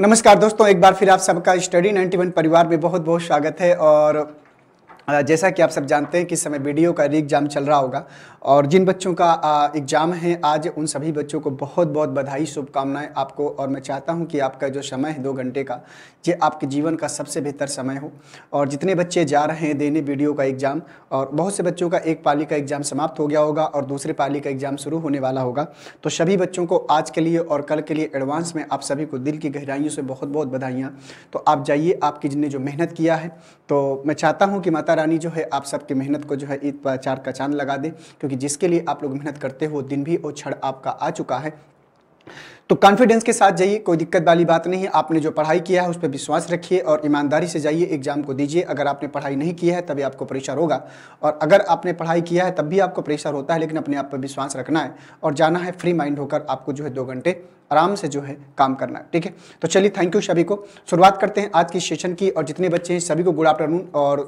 नमस्कार दोस्तों एक बार फिर आप सबका स्टडी 91 परिवार में बहुत बहुत स्वागत है और जैसा कि आप सब जानते हैं कि समय वीडियो का री एग्ज़ाम चल रहा होगा और जिन बच्चों का एग्ज़ाम है आज उन सभी बच्चों को बहुत बहुत बधाई शुभकामनाएं आपको और मैं चाहता हूं कि आपका जो समय है दो घंटे का ये आपके जीवन का सबसे बेहतर समय हो और जितने बच्चे जा रहे हैं देने वीडियो का एग्ज़ाम और बहुत से बच्चों का एक पाली का एग्ज़ाम समाप्त हो गया होगा और दूसरे पाली का एग्ज़ाम शुरू होने वाला होगा तो सभी बच्चों को आज के लिए और कल के लिए एडवांस में आप सभी को दिल की गहराइयों से बहुत बहुत बधाइयाँ तो आप जाइए आपकी जिनने जो मेहनत किया है तो मैं चाहता हूँ कि माता माता रानी जो है आप सबके मेहनत को जो है ईद पर चार का चांद लगा दे क्योंकि जिसके लिए आप लोग मेहनत करते हो दिन भी और क्षण आपका आ चुका है तो कॉन्फिडेंस के साथ जाइए कोई दिक्कत वाली बात नहीं है आपने जो पढ़ाई किया है उस पर विश्वास रखिए और ईमानदारी से जाइए एग्जाम को दीजिए अगर आपने पढ़ाई नहीं किया है तभी आपको प्रेशर होगा और अगर आपने पढ़ाई किया है तब भी आपको प्रेशर होता है लेकिन अपने आप पर विश्वास रखना है और जाना है फ्री माइंड होकर आपको जो है दो घंटे आराम से जो है काम करना है ठीक है तो चलिए थैंक यू सभी को शुरुआत करते हैं आज की सेशन की और जितने बच्चे हैं सभी को गुड आफ्टरनून और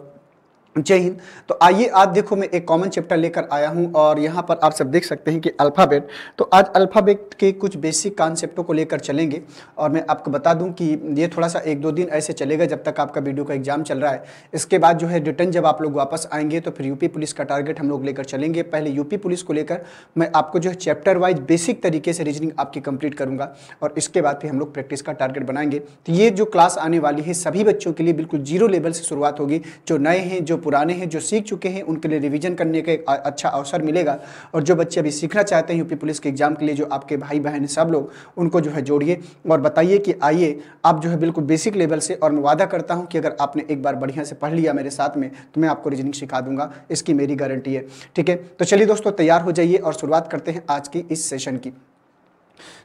जय हिंद तो आइए आज देखो मैं एक कॉमन चैप्टर लेकर आया हूं और यहां पर आप सब देख सकते हैं कि अल्फ़ाबेट तो आज अल्फ़ाबेट के कुछ बेसिक कॉन्सेप्टों को लेकर चलेंगे और मैं आपको बता दूं कि ये थोड़ा सा एक दो दिन ऐसे चलेगा जब तक आपका वीडियो का एग्जाम चल रहा है इसके बाद जो है रिटर्न जब आप लोग वापस आएंगे तो फिर यूपी पुलिस का टारगेट हम लोग लेकर चलेंगे पहले यूपी पुलिस को लेकर मैं आपको जो है चैप्टर वाइज बेसिक तरीके से रीजनिंग आपकी कंप्लीट करूँगा और इसके बाद फिर हम लोग प्रैक्टिस का टारगेट बनाएंगे तो ये जो क्लास आने वाली है सभी बच्चों के लिए बिल्कुल जीरो लेवल से शुरुआत होगी जो नए हैं जो पुराने हैं जो सीख चुके हैं उनके लिए रिविजन करने का अच्छा अवसर मिलेगा और जो बच्चे अभी सीखना चाहते हैं यूपी पुलिस के एग्जाम के लिए जो आपके भाई बहन सब लोग उनको जो है जोड़िए और बताइए कि आइए आप जो है बिल्कुल बेसिक लेवल से और मैं वादा करता हूँ कि अगर आपने एक बार बढ़िया से पढ़ लिया मेरे साथ में तो मैं आपको रीजनिंग सिखा दूंगा इसकी मेरी गारंटी है ठीक है तो चलिए दोस्तों तैयार हो जाइए और शुरुआत करते हैं आज की इस सेशन की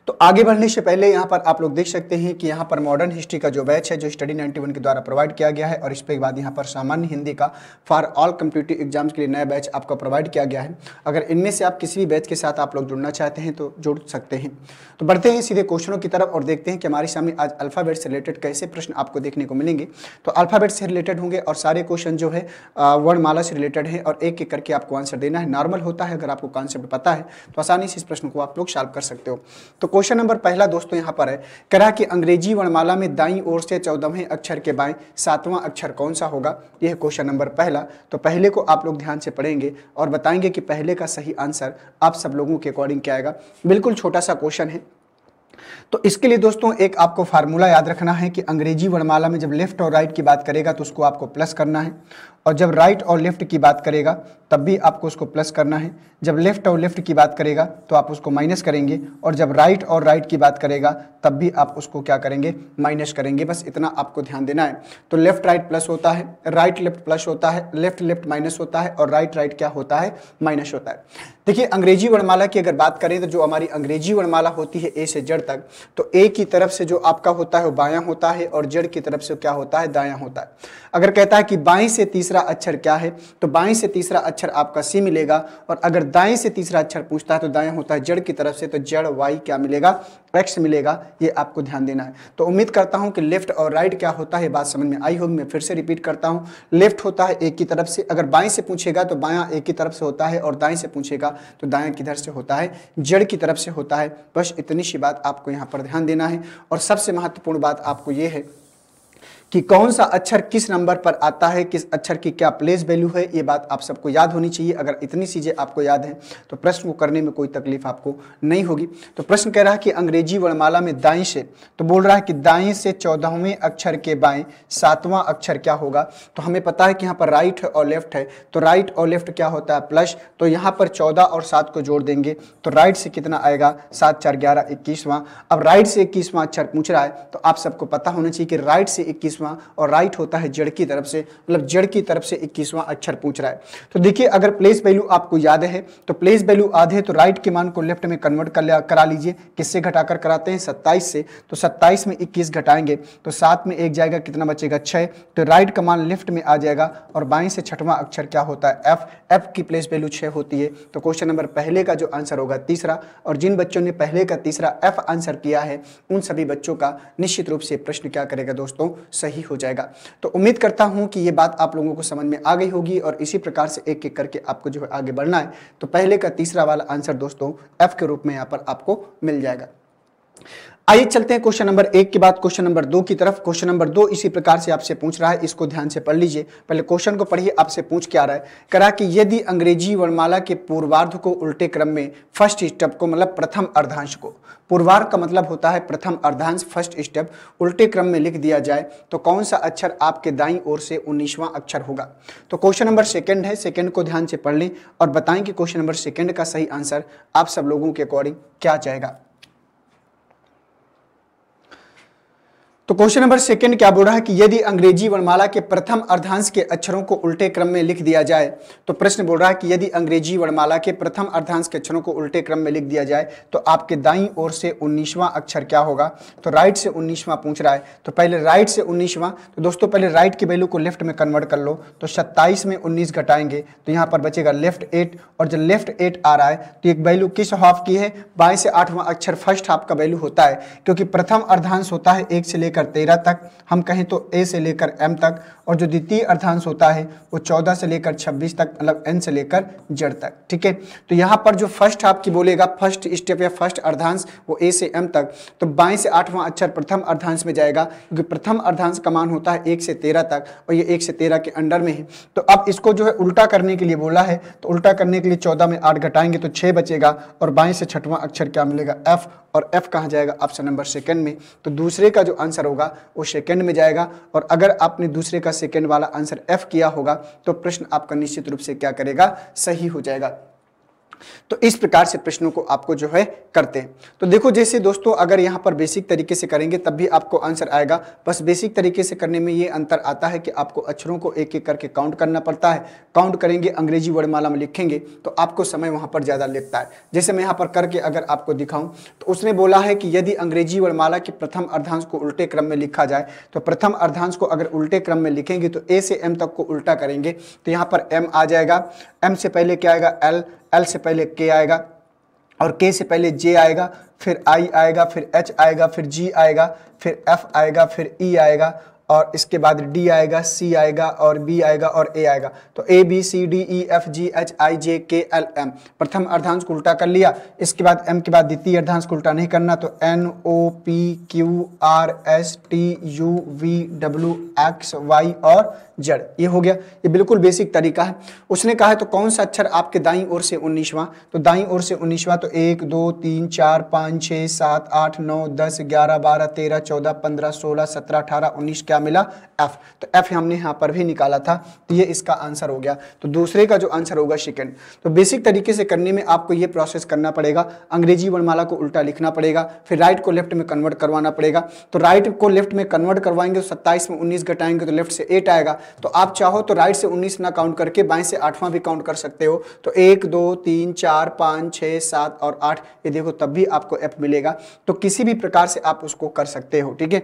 तो आगे बढ़ने से पहले यहाँ पर आप लोग देख सकते हैं कि यहाँ पर मॉडर्न हिस्ट्री का जो बैच है जो स्टडी 91 के द्वारा प्रोवाइड किया गया है और इसके बाद यहाँ पर सामान्य हिंदी का फॉर ऑल कम्पिटेटिव एग्जाम्स के लिए नया बैच आपका प्रोवाइड किया गया है अगर इनमें से आप किसी भी बैच के साथ आप लोग जुड़ना चाहते हैं तो जुड़ सकते हैं तो बढ़ते हैं सीधे क्वेश्चनों की तरफ और देखते हैं कि हमारे सामने आज अल्फ़ाबेट से रिलेटेड कैसे प्रश्न आपको देखने को मिलेंगे तो अल्फ़ाबेट से रिलेटेड होंगे और सारे क्वेश्चन जो है वर्णमाला से रिलेटेड हैं और एक एक करके आपको आंसर देना है नॉर्मल होता है अगर आपको कॉन्सेप्ट पता है तो आसानी से इस प्रश्न को आप लोग सॉल्व कर सकते हो तो क्वेश्चन नंबर पहला दोस्तों यहाँ पर है करा कि अंग्रेजी वर्णमाला में दाई ओर से चौदहवें अक्षर के बाएं सातवां अक्षर कौन सा होगा यह क्वेश्चन नंबर पहला तो पहले को आप लोग ध्यान से पढ़ेंगे और बताएंगे कि पहले का सही आंसर आप सब लोगों के अकॉर्डिंग क्या आएगा बिल्कुल छोटा सा क्वेश्चन है तो इसके लिए दोस्तों एक आपको फार्मूला याद रखना है कि अंग्रेजी वर्णमाला में जब लेफ्ट और राइट की बात करेगा तो उसको आपको प्लस करना है और जब राइट और लेफ्ट की बात करेगा तब भी आपको उसको प्लस करना है जब लेफ्ट और लेफ्ट की बात करेगा तो आप उसको माइनस करेंगे और जब राइट और राइट की बात करेगा तब भी आप उसको क्या करेंगे माइनस करेंगे बस इतना आपको ध्यान देना है तो लेफ्ट राइट प्लस होता है राइट लेफ्ट प्लस होता है लेफ्ट लेफ्ट माइनस होता है और राइट राइट क्या होता है माइनस होता है देखिए अंग्रेजी वर्णमाला की अगर बात करें तो जो हमारी अंग्रेजी वर्णमाला होती है ए से जड़ तक तो ए की तरफ से जो आपका होता है वो बाया होता है और जड़ की तरफ से क्या होता है दाया होता है अगर कहता है कि बाई से तीसरा तीसरा अक्षर क्या है तो बाएं से तीसरा अक्षर आपका सी मिलेगा और अगर दाएं से तीसरा अक्षर पूछता है तो दाएं होता है जड़ की तरफ से तो जड़ वाई क्या मिलेगा एक्स मिलेगा ये आपको ध्यान देना है तो उम्मीद करता हूँ कि लेफ्ट और राइट क्या होता है बात समझ में आई होगी मैं फिर से रिपीट करता हूँ लेफ्ट होता है एक की तरफ से अगर बाएं से पूछेगा तो बायां एक की तरफ से होता है और दाएं से पूछेगा तो दाएं किधर से होता है जड़ की तरफ से होता है बस इतनी सी बात आपको यहाँ पर ध्यान देना है और सबसे महत्वपूर्ण बात आपको ये है कि कौन सा अक्षर किस नंबर पर आता है किस अक्षर की क्या प्लेस वैल्यू है ये बात आप सबको याद होनी चाहिए अगर इतनी चीज़ें आपको याद हैं तो प्रश्न को करने में कोई तकलीफ आपको नहीं होगी तो प्रश्न कह रहा है कि अंग्रेजी वर्णमाला में दाएं से तो बोल रहा है कि दाएं से चौदहवें अक्षर के बाएं सातवां अक्षर क्या होगा तो हमें पता है कि यहाँ पर राइट और लेफ्ट है तो राइट और लेफ्ट क्या होता है प्लस तो यहाँ पर चौदह और सात को जोड़ देंगे तो राइट से कितना आएगा सात चार ग्यारह इक्कीसवां अब राइट से इक्कीसवां अक्षर पूछ रहा है तो आप सबको पता होना चाहिए कि राइट से इक्कीस इक्कीसवां और राइट होता है जड़ की तरफ से मतलब जड़ की तरफ से इक्कीसवां अक्षर पूछ रहा है तो देखिए अगर प्लेस वैल्यू आपको याद है तो प्लेस वैल्यू आधे तो राइट के मान को लेफ्ट में कन्वर्ट कर करा लीजिए किससे घटाकर कराते हैं सत्ताईस से तो सत्ताईस में इक्कीस घटाएंगे तो सात में एक जाएगा कितना बचेगा छः तो राइट का मान लेफ्ट में आ जाएगा और बाईं से छठवां अक्षर क्या होता है एफ एफ की प्लेस वैल्यू छः होती है तो क्वेश्चन नंबर पहले का जो आंसर होगा तीसरा और जिन बच्चों ने पहले का तीसरा एफ आंसर किया है उन सभी बच्चों का निश्चित रूप से प्रश्न क्या करेगा दोस्तों सही सही हो जाएगा तो उम्मीद करता हूं कि ये बात आप लोगों को समझ में आ गई होगी और इसी प्रकार से एक एक करके आपको जो है आगे बढ़ना है तो पहले का तीसरा वाला आंसर दोस्तों एफ के रूप में यहाँ पर आपको मिल जाएगा आइए चलते हैं क्वेश्चन नंबर एक के बाद क्वेश्चन नंबर दो की तरफ क्वेश्चन नंबर दो इसी प्रकार से आपसे पूछ रहा है इसको ध्यान से पढ़ लीजिए पहले क्वेश्चन को पढ़िए आपसे पूछ क्या रहा है करा कि यदि अंग्रेजी वर्णमाला के पूर्वार्ध को उल्टे क्रम में फर्स्ट स्टेप को मतलब प्रथम अर्धांश को पूर्वार्ध का मतलब होता है प्रथम अर्धांश फर्स्ट स्टेप उल्टे क्रम में लिख दिया जाए तो कौन सा अक्षर आपके दाई ओर से उन्नीसवां अक्षर होगा तो क्वेश्चन नंबर सेकेंड है सेकेंड को ध्यान से पढ़ लें और बताएं कि क्वेश्चन नंबर सेकेंड का सही आंसर आप सब लोगों के अकॉर्डिंग क्या जाएगा तो क्वेश्चन नंबर सेकंड क्या बोल रहा है कि यदि अंग्रेजी वर्णमाला के प्रथम अर्धांश के अक्षरों को उल्टे क्रम में लिख दिया जाए तो प्रश्न बोल रहा है कि यदि अंग्रेजी वर्णमाला के प्रथम अर्धांश के अक्षरों को उल्टे क्रम में लिख दिया जाए तो आपके दाईं ओर से उन्नीसवां अक्षर क्या होगा तो राइट से उन्नीसवां पूछ रहा है तो पहले राइट से उन्नीसवां तो दोस्तों पहले राइट की वैल्यू को लेफ्ट में कन्वर्ट कर लो तो सत्ताईस में उन्नीस घटाएंगे तो यहाँ पर बचेगा लेफ्ट एट और जब लेफ्ट एट आ रहा है तो एक वैल्यू किस हाफ की है बाएं से आठवां अक्षर फर्स्ट हाफ का वैल्यू होता है क्योंकि प्रथम अर्धांश होता है एक से लेकर लेकर तेरह तक हम कहें तो ए से लेकर एम तक और जो द्वितीय अर्थांश होता है वो चौदह से लेकर छब्बीस तक मतलब एन से लेकर जड़ तक ठीक है तो यहाँ पर जो फर्स्ट आपकी बोलेगा फर्स्ट स्टेप या फर्स्ट अर्धांश वो ए से एम तक तो बाईस से आठवां अक्षर प्रथम अर्धांश में जाएगा क्योंकि प्रथम अर्धांश का मान होता है एक से तेरह तक और ये एक से तेरह के अंडर में है तो अब इसको जो है उल्टा करने के लिए बोला है तो उल्टा करने के लिए चौदह में आठ घटाएंगे तो छः बचेगा और बाईस से छठवां अक्षर क्या मिलेगा एफ और एफ कहाँ जाएगा ऑप्शन नंबर सेकेंड में तो दूसरे का जो आंसर होगा वो सेकेंड में जाएगा और अगर आपने दूसरे का सेकेंड वाला आंसर एफ किया होगा तो प्रश्न आपका निश्चित रूप से क्या करेगा सही हो जाएगा तो इस प्रकार से प्रश्नों को आपको जो है करते हैं तो देखो जैसे दोस्तों अगर यहाँ पर बेसिक तरीके से करेंगे तब भी आपको आंसर आएगा बस बेसिक तरीके से करने में ये अंतर आता है कि आपको अक्षरों को एक एक करके काउंट करना पड़ता है काउंट करेंगे अंग्रेजी वर्णमाला में लिखेंगे तो आपको समय वहाँ पर ज़्यादा लगता है जैसे मैं यहाँ पर करके अगर आपको दिखाऊँ तो उसने बोला है कि यदि अंग्रेजी वर्णमाला के प्रथम अर्धांश को उल्टे क्रम में लिखा जाए तो प्रथम अर्धांश को अगर उल्टे क्रम में लिखेंगे तो ए से एम तक को उल्टा करेंगे तो यहाँ पर एम आ जाएगा एम से पहले क्या आएगा एल एल से पहले के आएगा और के से पहले जे आएगा फिर आई आएगा फिर एच आएगा फिर जी आएगा फिर एफ आएगा फिर ई e आएगा और इसके बाद डी आएगा सी आएगा और बी आएगा और ए आएगा तो A B C D E F G H I J K L M प्रथम अर्धांश को उल्टा कर लिया इसके बाद एम के बाद द्वितीय अर्धांश को उल्टा नहीं करना तो N O P Q R S T U V W X Y और जड़ ये हो गया ये बिल्कुल बेसिक तरीका है उसने कहा है तो कौन सा अक्षर आपके दाई ओर से उन्नीसवां तो दाई ओर से उन्नीसवां तो एक दो तीन चार पाँच छः सात आठ नौ दस ग्यारह बारह तेरह चौदह पंद्रह सोलह सत्रह अठारह उन्नीस क्या क्या मिला एफ तो एफ हमने यहाँ पर भी निकाला था तो ये इसका आंसर हो गया तो दूसरे का जो आंसर होगा शिकेंड तो बेसिक तरीके से करने में आपको ये प्रोसेस करना पड़ेगा अंग्रेजी वर्णमाला को उल्टा लिखना पड़ेगा फिर राइट को लेफ्ट में कन्वर्ट करवाना पड़ेगा तो राइट को लेफ्ट में कन्वर्ट करवाएंगे तो सत्ताईस में उन्नीस घटाएंगे तो लेफ्ट से एट आएगा तो आप चाहो तो राइट से उन्नीस ना काउंट करके बाएं से आठवां भी काउंट कर सकते हो तो एक दो तीन चार पाँच छः सात और आठ ये देखो तब भी आपको एफ मिलेगा तो किसी भी प्रकार से आप उसको कर सकते हो ठीक है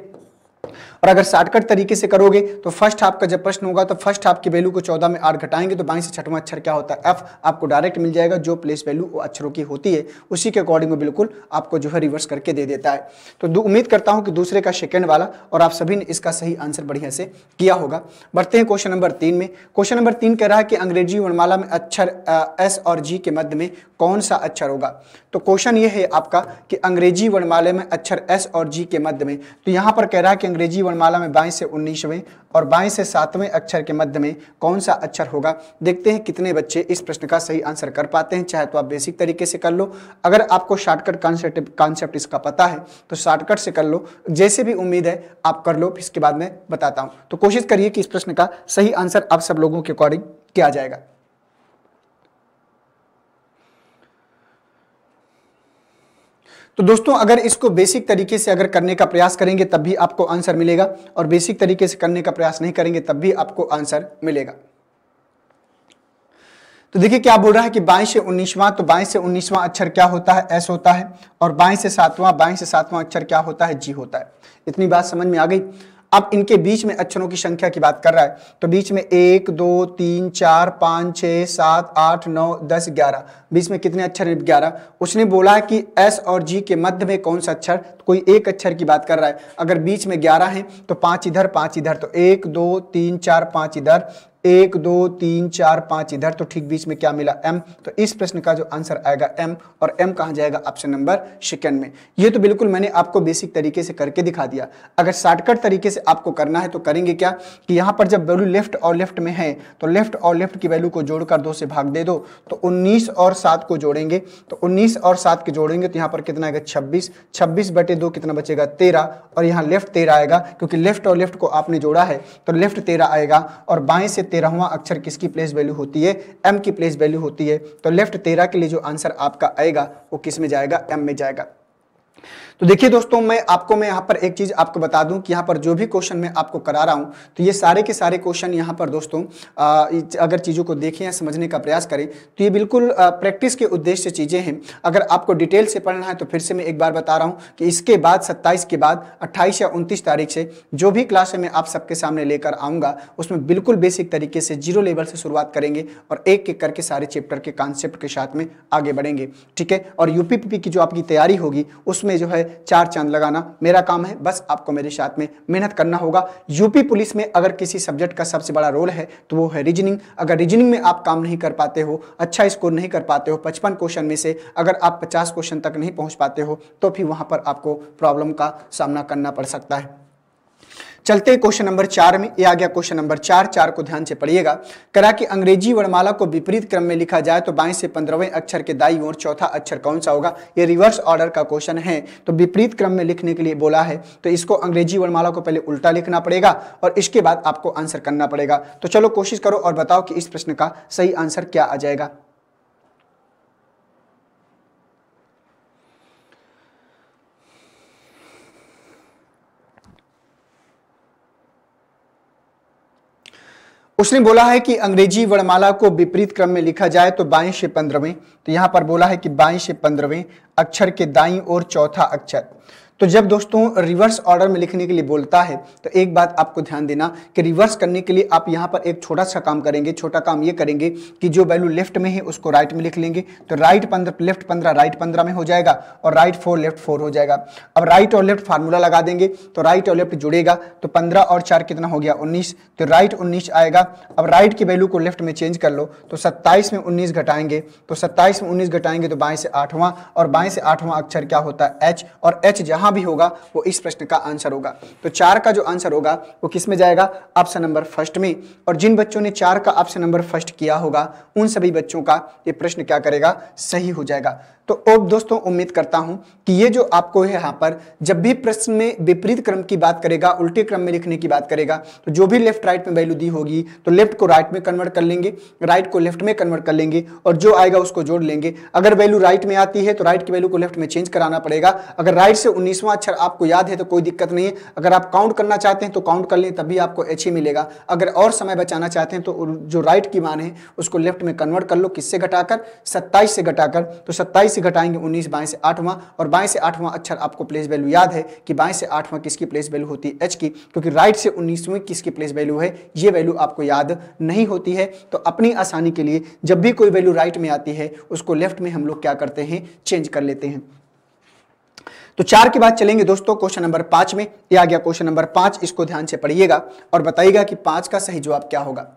और अगर शॉर्टकट तरीके से करोगे तो फर्स्ट हाफ का जब प्रश्न होगा तो फर्स्ट हाफ की वैल्यू को चौदह में आठ घटाएंगे तो बाईस से छठवां अक्षर क्या होता है एफ आपको डायरेक्ट मिल जाएगा जो प्लेस वैल्यू अक्षरों की होती है उसी के अकॉर्डिंग वो बिल्कुल आपको जो है रिवर्स करके दे देता है तो उम्मीद करता हूँ कि दूसरे का सेकेंड वाला और आप सभी ने इसका सही आंसर बढ़िया से किया होगा बढ़ते हैं क्वेश्चन नंबर तीन में क्वेश्चन नंबर तीन कह रहा है कि अंग्रेजी वर्णमाला में अक्षर एस और जी के मध्य में कौन सा अक्षर होगा तो क्वेश्चन ये है आपका कि अंग्रेजी वर्णमाले में अक्षर एस और जी के मध्य में तो यहाँ पर कह रहा है कि अंग्रेजी वर्णमाला में बाईस से उन्नीसवें और बाईस से सातवें अक्षर के मध्य में कौन सा अक्षर होगा देखते हैं कितने बच्चे इस प्रश्न का सही आंसर कर पाते हैं चाहे तो आप बेसिक तरीके से कर लो अगर आपको शॉर्टकट कॉन्सेप्ट कॉन्सेप्ट इसका पता है तो शॉर्टकट से कर लो जैसे भी उम्मीद है आप कर लो इसके बाद में बताता हूँ तो कोशिश करिए कि इस प्रश्न का सही आंसर आप सब लोगों के अकॉर्डिंग किया जाएगा तो दोस्तों अगर इसको बेसिक तरीके से अगर करने का प्रयास करेंगे तब भी आपको आंसर मिलेगा और बेसिक तरीके से करने का प्रयास नहीं करेंगे तब भी आपको आंसर मिलेगा तो देखिए क्या बोल रहा है कि बाईस से उन्नीसवां तो बाईस से उन्नीसवां अक्षर क्या होता है एस होता है और बाईस से सातवां बाईस से सातवां अक्षर क्या होता है जी होता है इतनी बात समझ में आ गई अब इनके बीच में अक्षरों की संख्या की बात कर रहा है तो बीच में एक दो तीन चार पाँच छः सात आठ नौ दस ग्यारह बीच में कितने अक्षर हैं ग्यारह उसने बोला कि एस और जी के मध्य में कौन सा अक्षर तो कोई एक अक्षर की बात कर रहा है अगर बीच में ग्यारह हैं तो पाँच इधर पाँच इधर तो एक दो तीन चार पाँच इधर एक दो तीन चार पांच इधर तो ठीक बीच में क्या मिला एम तो इस प्रश्न का जो आंसर आएगा एम और एम कहाँ जाएगा ऑप्शन नंबर सेकेंड में ये तो बिल्कुल मैंने आपको बेसिक तरीके से करके दिखा दिया अगर शॉर्टकट तरीके से आपको करना है तो करेंगे क्या कि यहां पर जब वैल्यू लेफ्ट और लेफ्ट में है तो लेफ्ट और लेफ्ट की वैल्यू को जोड़कर दो से भाग दे दो तो उन्नीस और सात को जोड़ेंगे तो उन्नीस और सात के जोड़ेंगे तो यहां पर कितना आएगा छब्बीस छब्बीस बटे दो कितना बचेगा तेरह और यहां लेफ्ट तेरह आएगा क्योंकि लेफ्ट और लेफ्ट को आपने जोड़ा है तो लेफ्ट तेरह आएगा और बाएं से तेरहवा अक्षर किसकी प्लेस वैल्यू होती है एम की प्लेस वैल्यू होती है तो लेफ्ट तेरह के लिए जो आंसर आपका आएगा वो किस में जाएगा एम में जाएगा तो देखिए दोस्तों मैं आपको मैं यहाँ पर एक चीज़ आपको बता दूँ कि यहाँ पर जो भी क्वेश्चन मैं आपको करा रहा हूँ तो ये सारे के सारे क्वेश्चन यहाँ पर दोस्तों अगर चीज़ों को देखें या समझने का प्रयास करें तो ये बिल्कुल प्रैक्टिस के उद्देश्य से चीज़ें हैं अगर आपको डिटेल से पढ़ना है तो फिर से मैं एक बार बता रहा हूँ कि इसके बाद सत्ताईस के बाद अट्ठाईस या उनतीस तारीख से जो भी क्लास है मैं आप सबके सामने लेकर आऊँगा उसमें बिल्कुल बेसिक तरीके से जीरो लेवल से शुरुआत करेंगे और एक एक करके सारे चैप्टर के कॉन्सेप्ट के साथ में आगे बढ़ेंगे ठीक है और यूपीपीपी की जो आपकी तैयारी होगी उसमें जो है चार चांद लगाना मेरा काम है बस आपको मेरे साथ में मेहनत करना होगा यूपी पुलिस में अगर किसी सब्जेक्ट का सबसे बड़ा रोल है तो वो है रीजनिंग अगर रीजनिंग में आप काम नहीं कर पाते हो अच्छा स्कोर नहीं कर पाते हो पचपन क्वेश्चन में से अगर आप पचास क्वेश्चन तक नहीं पहुँच पाते हो तो फिर वहाँ पर आपको प्रॉब्लम का सामना करना पड़ सकता है चलते हैं क्वेश्चन नंबर चार में ये आ गया क्वेश्चन नंबर चार चार को ध्यान से पढ़िएगा करा कि अंग्रेजी वर्णमाला को विपरीत क्रम में लिखा जाए तो बाईस से पंद्रहवें अक्षर के दाई ओर चौथा अक्षर कौन सा होगा ये रिवर्स ऑर्डर का क्वेश्चन है तो विपरीत क्रम में लिखने के लिए बोला है तो इसको अंग्रेजी वर्णमाला को पहले उल्टा लिखना पड़ेगा और इसके बाद आपको आंसर करना पड़ेगा तो चलो कोशिश करो और बताओ कि इस प्रश्न का सही आंसर क्या आ जाएगा उसने बोला है कि अंग्रेजी वर्णमाला को विपरीत क्रम में लिखा जाए तो बाईस से पंद्रहवें तो यहां पर बोला है कि बाएं से पंद्रहवें अक्षर के दाई और चौथा अक्षर तो जब दोस्तों रिवर्स ऑर्डर में लिखने के लिए बोलता है तो एक बात आपको ध्यान देना कि रिवर्स करने के लिए आप यहाँ पर एक छोटा सा काम करेंगे छोटा काम ये करेंगे कि जो वैल्यू लेफ्ट में है उसको राइट में लिख लेंगे तो राइट पंद्रह लेफ्ट पंद्रह राइट पंद्रह में हो जाएगा और राइट फोर लेफ्ट फोर हो जाएगा अब राइट और लेफ्ट फार्मूला लगा देंगे तो राइट और लेफ्ट जुड़ेगा तो पंद्रह और चार कितना हो गया उन्नीस तो राइट उन्नीस आएगा अब राइट की वैल्यू को लेफ्ट में चेंज कर लो तो सत्ताईस में उन्नीस घटाएंगे तो सत्ताईस में उन्नीस घटाएंगे तो बाएं से आठवां और बाएं से आठवां अक्षर क्या होता है एच और एच जहां जहां भी होगा वो इस प्रश्न का आंसर होगा तो चार का जो आंसर होगा वो किस में जाएगा ऑप्शन नंबर फर्स्ट में और जिन बच्चों ने चार का ऑप्शन नंबर फर्स्ट किया होगा उन सभी बच्चों का ये प्रश्न क्या करेगा सही हो जाएगा तो अब दोस्तों उम्मीद करता हूं कि ये जो आपको है यहां पर जब भी प्रश्न में विपरीत क्रम की बात करेगा उल्टे क्रम में लिखने की बात करेगा तो जो भी लेफ्ट राइट में वैल्यू दी होगी तो लेफ्ट को राइट में कन्वर्ट कर लेंगे राइट को लेफ्ट में कन्वर्ट कर लेंगे और जो आएगा उसको जोड़ लेंगे अगर वैल्यू राइट में आती है तो राइट की वैल्यू को लेफ्ट में चेंज कराना पड़ेगा अगर राइट से उन्नीसवां अक्षर आपको याद है तो कोई दिक्कत नहीं है अगर आप काउंट करना चाहते हैं तो काउंट कर लें तभी आपको एच ही e मिलेगा अगर और समय बचाना चाहते हैं तो जो राइट की मान है उसको लेफ्ट में कन्वर्ट कर लो किससे घटाकर सत्ताईस से घटाकर तो सत्ताईस से घटाएंगे उन्नीस बाएं से आठवां और बाएं से आठवां अक्षर आपको प्लेस वैल्यू याद है कि बाएं से आठवां किसकी प्लेस वैल्यू होती है एच की क्योंकि राइट से उन्नीसवीं किसकी प्लेस वैल्यू है ये वैल्यू आपको याद नहीं होती है तो अपनी आसानी के लिए जब भी कोई वैल्यू राइट में आती है उसको लेफ्ट में हम लोग क्या करते हैं चेंज कर लेते हैं तो चार के बाद चलेंगे दोस्तों क्वेश्चन नंबर पांच में यह आ गया क्वेश्चन नंबर पांच इसको ध्यान से पढ़िएगा और बताइएगा कि पांच का सही जवाब क्या होगा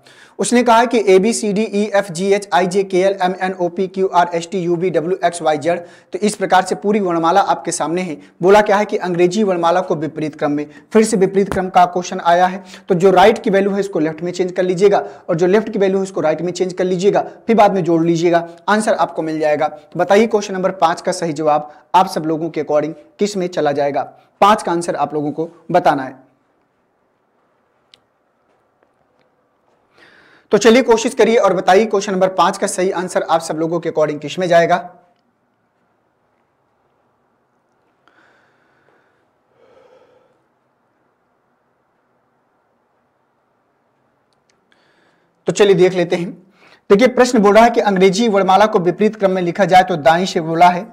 उसने कहा कि A B C D E F G H I J K L M N O P Q R S T U V W X Y Z तो इस प्रकार से पूरी वर्णमाला आपके सामने है बोला क्या है कि अंग्रेजी वर्णमाला को विपरीत क्रम में फिर से विपरीत क्रम का क्वेश्चन आया है तो जो राइट की वैल्यू है इसको लेफ्ट में चेंज कर लीजिएगा और जो लेफ्ट की वैल्यू है इसको राइट में चेंज कर लीजिएगा फिर बाद में जोड़ लीजिएगा आंसर आपको मिल जाएगा तो बताइए क्वेश्चन नंबर पांच का सही जवाब आप सब लोगों के अकॉर्डिंग किस में चला जाएगा पांच का आंसर आप लोगों को बताना है तो चलिए कोशिश करिए और बताइए क्वेश्चन नंबर पांच का सही आंसर आप सब लोगों के अकॉर्डिंग किस में जाएगा तो चलिए देख लेते हैं देखिए प्रश्न बोल रहा है कि अंग्रेजी वर्णमाला को विपरीत क्रम में लिखा जाए तो दाई से बोला है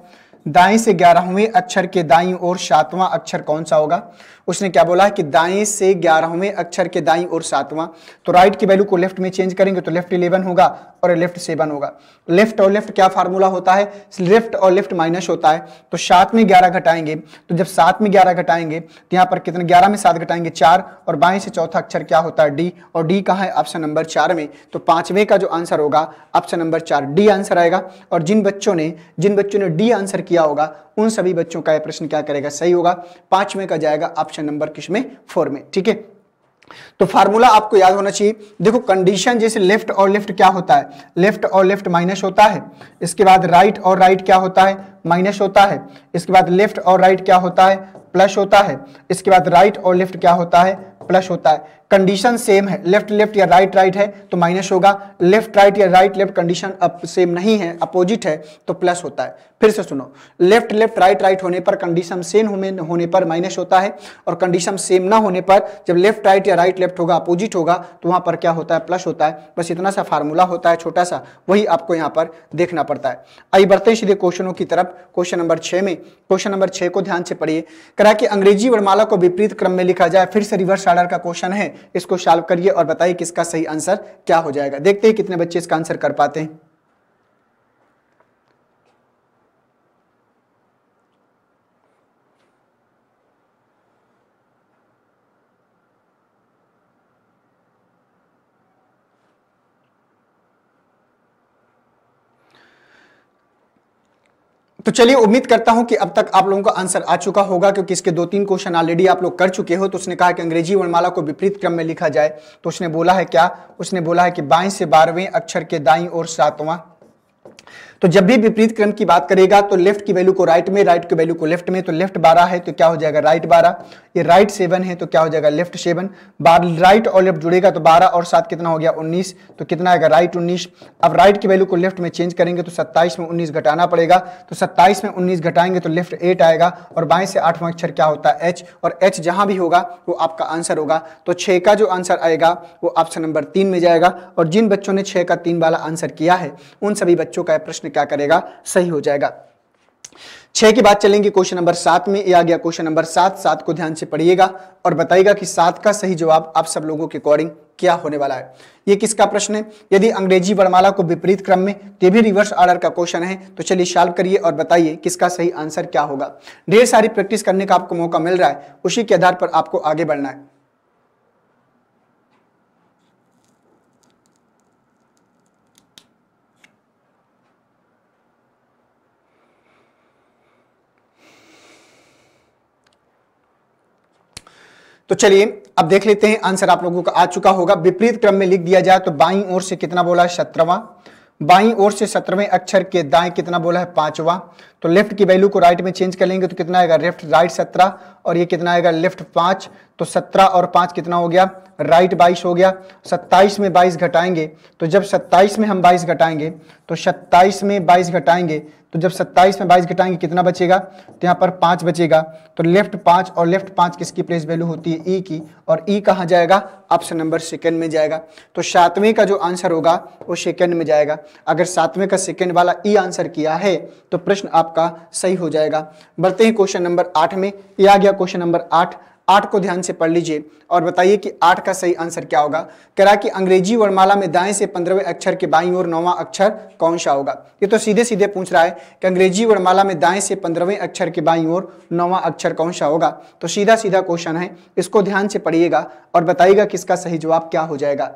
दाएं से ग्यारहवें अक्षर के दाईं ओर सातवां अक्षर कौन सा होगा उसने क्या बोला कि दाएं से ग्यारहवें अक्षर के दाईं ओर सातवां तो राइट की वैल्यू को लेफ्ट में चेंज करेंगे तो लेफ्ट इलेवन होगा और लेफ्ट सेवन होगा लेफ्ट और लेफ्ट क्या फार्मूला होता है लेफ्ट और लेफ्ट माइनस होता है तो सात में ग्यारह घटाएंगे तो जब सात में ग्यारह घटाएंगे तो यहाँ पर कितने ग्यारह में सात घटाएंगे चार और बाएं से चौथा अक्षर क्या होता है डी और डी कहाँ है ऑप्शन नंबर चार में तो पांचवे का जो आंसर होगा ऑप्शन नंबर चार डी आंसर आएगा और जिन बच्चों ने जिन बच्चों ने डी आंसर किया होगा उन सभी बच्चों का यह प्रश्न क्या करेगा सही होगा पांचवें का जाएगा ऑप्शन नंबर किस में फोर में ठीक है तो फार्मूला आपको याद होना चाहिए देखो कंडीशन जैसे लेफ्ट और लेफ्ट क्या होता है लेफ्ट और लेफ्ट माइनस होता है इसके बाद राइट और राइट क्या होता है माइनस होता है इसके बाद लेफ्ट और राइट क्या होता है प्लस होता है इसके बाद राइट और लेफ्ट क्या होता है प्लस होता है कंडीशन सेम है लेफ्ट लेफ्ट या राइट राइट है तो माइनस होगा लेफ्ट राइट या राइट लेफ्ट कंडीशन अब सेम नहीं है अपोजिट है तो प्लस होता है फिर से सुनो लेफ्ट लेफ्ट राइट राइट होने पर कंडीशन सेम होने पर माइनस होता है और कंडीशन सेम ना होने पर जब लेफ्ट राइट या राइट लेफ्ट होगा अपोजिट होगा तो वहां पर क्या होता है प्लस होता है बस इतना सा फार्मूला होता है छोटा सा वही आपको यहाँ पर देखना पड़ता है आई बढ़ते सीधे क्वेश्चनों की तरफ क्वेश्चन नंबर छह में क्वेश्चन नंबर छह को ध्यान से पढ़िए करा कि अंग्रेजी वर्माला को विपरीत क्रम में लिखा जाए फिर से रिवर्स आर्डर का क्वेश्चन है इसको सॉल्व करिए और बताइए किसका सही आंसर क्या हो जाएगा देखते हैं कितने बच्चे इसका आंसर कर पाते हैं तो चलिए उम्मीद करता हूं कि अब तक आप लोगों का आंसर आ चुका होगा क्योंकि इसके दो तीन क्वेश्चन ऑलरेडी आप लोग कर चुके हो तो उसने कहा कि अंग्रेजी वर्णमाला को विपरीत क्रम में लिखा जाए तो उसने बोला है क्या उसने बोला है कि बाएं से बारहवें अक्षर के दाई और सातवां तो जब भी विपरीत क्रम की बात करेगा तो लेफ्ट की वैल्यू को राइट में राइट की वैल्यू को लेफ्ट में तो लेफ्ट बारह है तो क्या हो जाएगा राइट बारह ये राइट सेवन है तो क्या हो जाएगा लेफ्ट सेवन बार राइट और लेफ्ट जुड़ेगा तो बारह और सात कितना हो गया उन्नीस तो कितना आएगा राइट उन्नीस अब राइट की वैल्यू को लेफ्ट में चेंज करेंगे तो सत्ताईस में उन्नीस घटाना पड़ेगा तो सत्ताईस में उन्नीस घटाएंगे तो लेफ्ट एट आएगा और बाईस से आठवां अक्षर क्या होता है एच और एच जहां भी होगा वो आपका आंसर होगा तो छः का जो आंसर आएगा वो ऑप्शन नंबर तीन में जाएगा और जिन बच्चों ने छे का तीन वाला आंसर किया है उन सभी बच्चों का प्रश्न इसमें क्या करेगा सही हो जाएगा छह की बात चलेंगे क्वेश्चन नंबर सात में ये आ गया क्वेश्चन नंबर सात सात को ध्यान से पढ़िएगा और बताइएगा कि सात का सही जवाब आप सब लोगों के अकॉर्डिंग क्या होने वाला है ये किसका प्रश्न है यदि अंग्रेजी वर्माला को विपरीत क्रम में तो ये भी रिवर्स ऑर्डर का क्वेश्चन है तो चलिए शाल करिए और बताइए किसका सही आंसर क्या होगा ढेर सारी प्रैक्टिस करने का आपको मौका मिल रहा है उसी के आधार पर आपको आगे बढ़ना है तो चलिए अब देख लेते हैं आंसर आप लोगों का आ चुका होगा विपरीत क्रम में लिख दिया जाए तो बाई ओर से कितना बोला है बाई ओर से सत्रहवें अक्षर के दाएं कितना बोला है पांचवा तो लेफ्ट की वैल्यू को राइट में चेंज कर लेंगे तो कितना आएगा लेफ्ट राइट सत्रह और ये कितना आएगा लेफ्ट पांच तो सत्रह और पांच कितना हो गया राइट बाईस हो गया सत्ताईस में बाईस घटाएंगे तो जब सत्ताईस में हम बाईस घटाएंगे तो सत्ताईस में बाईस घटाएंगे तो जब सत्ताईस में बाईस घटाएंगे कितना बचेगा तो यहाँ पर पांच बचेगा तो लेफ्ट पांच और लेफ्ट पांच किसकी प्लेस वैल्यू होती है ई e की और ई e कहाँ जाएगा ऑप्शन नंबर सेकेंड में जाएगा तो सातवें का जो आंसर होगा वो सेकेंड में जाएगा अगर सातवें का सेकेंड वाला ई e आंसर किया है तो प्रश्न आपका सही हो जाएगा बढ़ते हैं क्वेश्चन नंबर आठ में ये आ गया क्वेश्चन नंबर आठ आठ को ध्यान से पढ़ लीजिए और बताइए कि आठ का सही आंसर क्या होगा करा कि अंग्रेजी वर्णमाला में दाएं से पंद्रहवें अक्षर के बाईं ओर नौवां अक्षर कौन सा होगा ये तो सीधे सीधे पूछ रहा है कि अंग्रेजी वर्णमाला में दाएं से पंद्रहवें अक्षर के बाईं ओर नौवां अक्षर कौन सा होगा तो सीधा सीधा क्वेश्चन है इसको ध्यान से पढ़िएगा और बताइएगा कि इसका सही जवाब क्या हो जाएगा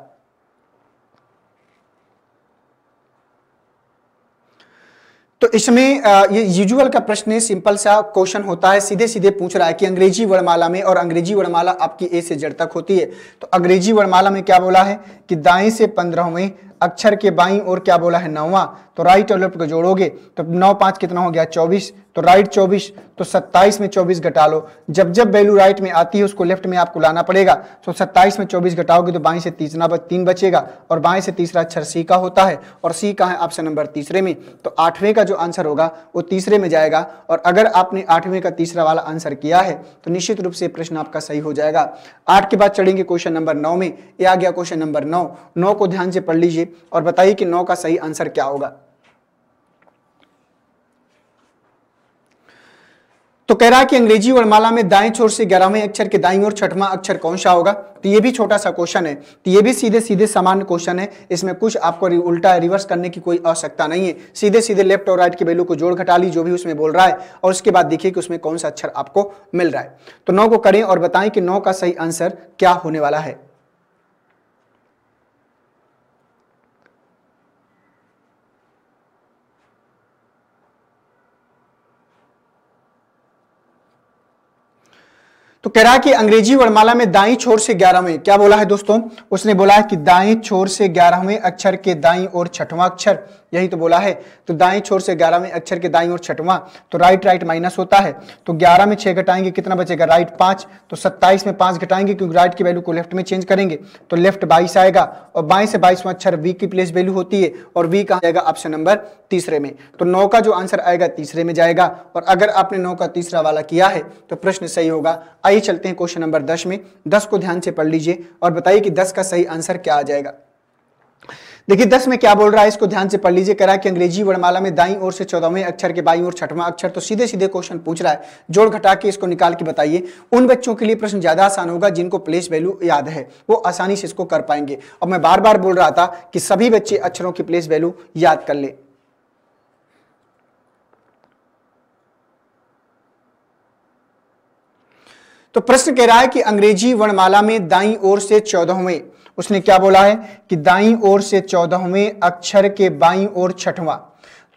तो इसमें ये यूजुअल का प्रश्न सिंपल सा क्वेश्चन होता है सीधे सीधे पूछ रहा है कि अंग्रेजी वर्णमाला में और अंग्रेजी वर्णमाला आपकी ए से जड़ तक होती है तो अंग्रेजी वर्णमाला में क्या बोला है कि दाएं से पंद्रहवें अक्षर के बाई और क्या बोला है नौवा तो राइट और लेफ्ट को जोड़ोगे तो नौ पांच कितना हो गया चौबीस तो राइट चौबीस तो 27 में 24 घटा लो जब जब वैल्यू राइट में आती है उसको लेफ्ट में आपको लाना पड़ेगा तो 27 में 24 घटाओगे तो बाई से तीसरा तीन बचेगा और बाएं से तीसरा अक्षर सी का होता है और सी का है ऑप्शन नंबर तीसरे में तो आठवें का जो आंसर होगा वो तीसरे में जाएगा और अगर आपने आठवें का तीसरा वाला आंसर किया है तो निश्चित रूप से प्रश्न आपका सही हो जाएगा आठ के बाद चढ़ेंगे क्वेश्चन नंबर नौ में ये आ गया क्वेश्चन नंबर नौ नौ को ध्यान से पढ़ लीजिए और बताइए कि नौ का सही आंसर क्या होगा तो कह रहा है कि अंग्रेजी वर्णमाला में दाएं छोर से ग्यारहवें अक्षर के दाई और छठवां अक्षर कौन सा होगा तो ये भी छोटा सा क्वेश्चन है तो ये भी सीधे सीधे सामान्य क्वेश्चन है इसमें कुछ आपको उल्टा रिवर्स करने की कोई आवश्यकता नहीं है सीधे सीधे लेफ्ट और राइट की वैल्यू को जोड़ घटा ली जो भी उसमें बोल रहा है और उसके बाद देखिए कि उसमें कौन सा अक्षर आपको मिल रहा है तो नौ को करें और बताएं कि नौ का सही आंसर क्या होने वाला है तो कह रहा है कि अंग्रेजी वर्णमाला में दाई छोर से ग्यारहवें क्या बोला है दोस्तों उसने बोला है कि दाई छोर से ग्यारहवें अक्षर के दाई और छठवां अक्षर यही तो बोला है तो दाई छोर से ग्यारहवें अक्षर के दाई और छठवां तो राइट राइट माइनस होता है तो ग्यारह में छह घटाएंगे कितना बचेगा राइट पांच तो सत्ताईस में पांच घटाएंगे क्योंकि राइट की वैल्यू को लेफ्ट में चेंज करेंगे तो लेफ्ट बाईस आएगा और बाई से बाईसवां अक्षर वी की प्लेस वैल्यू होती है और वी कहा जाएगा ऑप्शन नंबर तीसरे में तो नौ का जो आंसर आएगा तीसरे में जाएगा और अगर आपने नौ का तीसरा वाला किया है तो प्रश्न सही होगा आइए चलते हैं क्वेश्चन नंबर दस में दस को ध्यान से पढ़ लीजिए और बताइए कि दस का सही आंसर क्या आ जाएगा देखिए दस में क्या बोल रहा है इसको ध्यान से पढ़ लीजिए करा कि अंग्रेजी वर्णमाला में दाई ओर से चौदहवें अक्षर के बाई और छठवां अक्षर तो सीधे सीधे क्वेश्चन पूछ रहा है जोड़ घटा के इसको निकाल के बताइए उन बच्चों के लिए प्रश्न ज्यादा आसान होगा जिनको प्लेस वैल्यू याद है वो आसानी से इसको कर पाएंगे और मैं बार बार बोल रहा था कि सभी बच्चे अक्षरों की प्लेस वैल्यू याद कर ले तो प्रश्न कह रहा है कि अंग्रेजी वर्णमाला में दाई ओर से चौदहवें उसने क्या बोला है कि दाई ओर से चौदहवें अक्षर के बाई ओर छठवां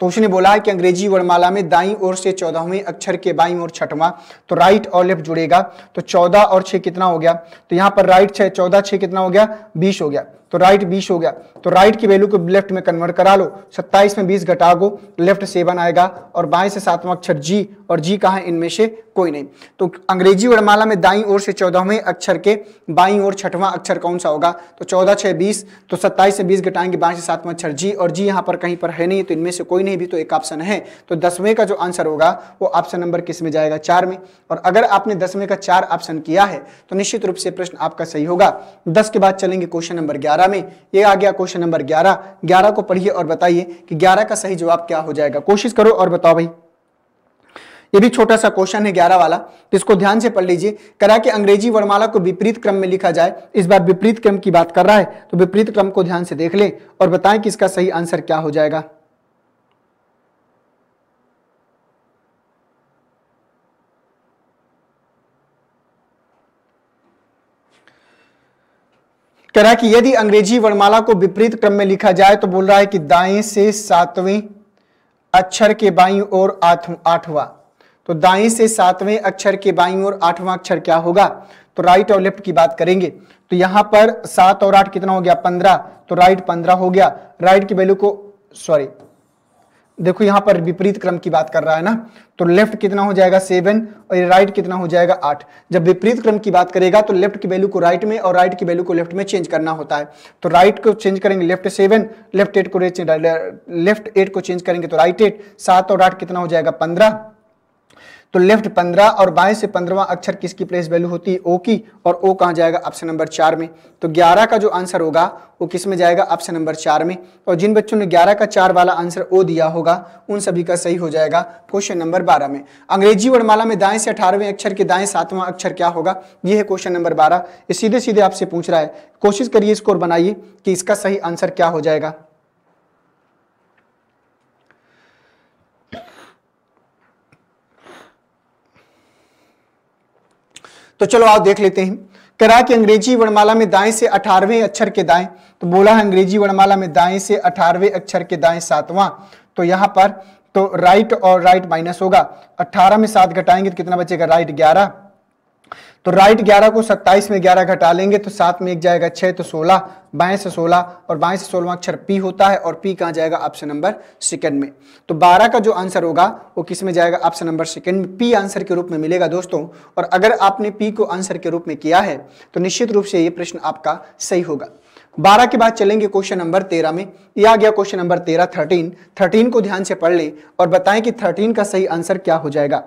तो उसने बोला है कि अंग्रेजी वर्णमाला में दाई ओर से चौदहवें अक्षर के बाई और छठवां तो राइट और लेफ्ट जुड़ेगा तो चौदह और छह कितना हो गया तो यहां पर राइट छह चौदह छह कितना हो गया बीस हो गया तो राइट बीस हो गया तो राइट की वैल्यू को लेफ्ट में कन्वर्ट करा लो सत्ताईस में बीस घटा दो लेफ्ट सेवन आएगा और बाएं से सातवां अक्षर जी और जी कहा इनमें से कोई नहीं तो अंग्रेजी वर्णमाला में दाई ओर से चौदहवें अक्षर के बाई ओर छठवां अक्षर कौन सा होगा तो चौदह छह बीस तो सत्ताईस से बीस घटाएंगे बाएं से सातवां अक्षर जी और जी यहाँ पर कहीं पर है नहीं तो इनमें से कोई नहीं भी तो एक ऑप्शन है तो दसवें का जो आंसर होगा वो ऑप्शन नंबर किस में जाएगा चार में और अगर आपने दसवें का चार ऑप्शन किया है तो निश्चित रूप से प्रश्न आपका सही होगा दस के बाद चलेंगे क्वेश्चन नंबर ग्यारह ग्यारह में ये आ गया क्वेश्चन नंबर ग्यारह ग्यारह को पढ़िए और बताइए कि ग्यारह का सही जवाब क्या हो जाएगा कोशिश करो और बताओ भाई ये भी छोटा सा क्वेश्चन है ग्यारह वाला तो इसको ध्यान से पढ़ लीजिए करा कि अंग्रेजी वर्णमाला को विपरीत क्रम में लिखा जाए इस बार विपरीत क्रम की बात कर रहा है तो विपरीत क्रम को ध्यान से देख ले और बताएं कि इसका सही आंसर क्या हो जाएगा कह रहा है कि यदि अंग्रेजी वर्णमाला को विपरीत क्रम में लिखा जाए तो बोल रहा है कि दाएं से सातवें अक्षर के बाई और आठवां तो दाएं से सातवें अक्षर के बाई और आठवां अक्षर क्या होगा तो राइट और लेफ्ट की बात करेंगे तो यहां पर सात और आठ कितना हो गया पंद्रह तो राइट पंद्रह हो गया राइट की वैल्यू को सॉरी देखो यहां पर विपरीत क्रम की बात कर रहा है ना तो लेफ्ट कितना हो जाएगा सेवन और राइट कितना हो जाएगा आठ जब विपरीत क्रम की बात करेगा तो लेफ्ट की वैल्यू को राइट में और राइट की वैल्यू को लेफ्ट में चेंज करना होता है तो राइट को चेंज करेंगे लेफ्ट सेवन लेफ्ट एट को लेफ्ट एट को चेंज करेंगे तो राइट एट सात और आठ कितना हो जाएगा पंद्रह तो लेफ्ट पंद्रह और बाएं से पंद्रवा अक्षर किसकी प्लेस वैल्यू होती है ओ की और ओ कहाँ जाएगा ऑप्शन नंबर चार में तो ग्यारह का जो आंसर होगा वो किस में जाएगा ऑप्शन नंबर चार में और जिन बच्चों ने ग्यारह का चार वाला आंसर ओ दिया होगा उन सभी का सही हो जाएगा क्वेश्चन नंबर बारह में अंग्रेजी वर्णमाला में दाएं से अठारहवें अक्षर के दाएं सातवां अक्षर क्या होगा यह है क्वेश्चन नंबर बारह ये सीधे सीधे आपसे पूछ रहा है कोशिश करिए स्कोर बनाइए कि इसका सही आंसर क्या हो जाएगा तो चलो आओ देख लेते हैं करा कि अंग्रेजी वर्णमाला में दाएं से अठारहवें अक्षर के दाएं तो बोला है अंग्रेजी वर्णमाला में दाएं से अठारहवें अक्षर के दाएं सातवां तो यहां पर तो राइट और राइट माइनस होगा अठारह में सात घटाएंगे तो कितना बचेगा राइट ग्यारह तो राइट ग्यारह को सत्ताईस में ग्यारह घटा लेंगे तो सात में एक जाएगा छह तो सोलह बाएं से 16 और बाएं से 16वां अक्षर पी होता है और पी कहाँ जाएगा ऑप्शन नंबर सेकंड में तो 12 का जो आंसर होगा वो किस में जाएगा ऑप्शन नंबर सेकंड में पी आंसर के रूप में मिलेगा दोस्तों और अगर आपने पी को आंसर के रूप में किया है तो निश्चित रूप से ये प्रश्न आपका सही होगा बारह के बाद चलेंगे क्वेश्चन नंबर तेरह में यह आ गया क्वेश्चन नंबर तेरह थर्टीन थर्टीन को ध्यान से पढ़ लें और बताएं कि थर्टीन का सही आंसर क्या हो जाएगा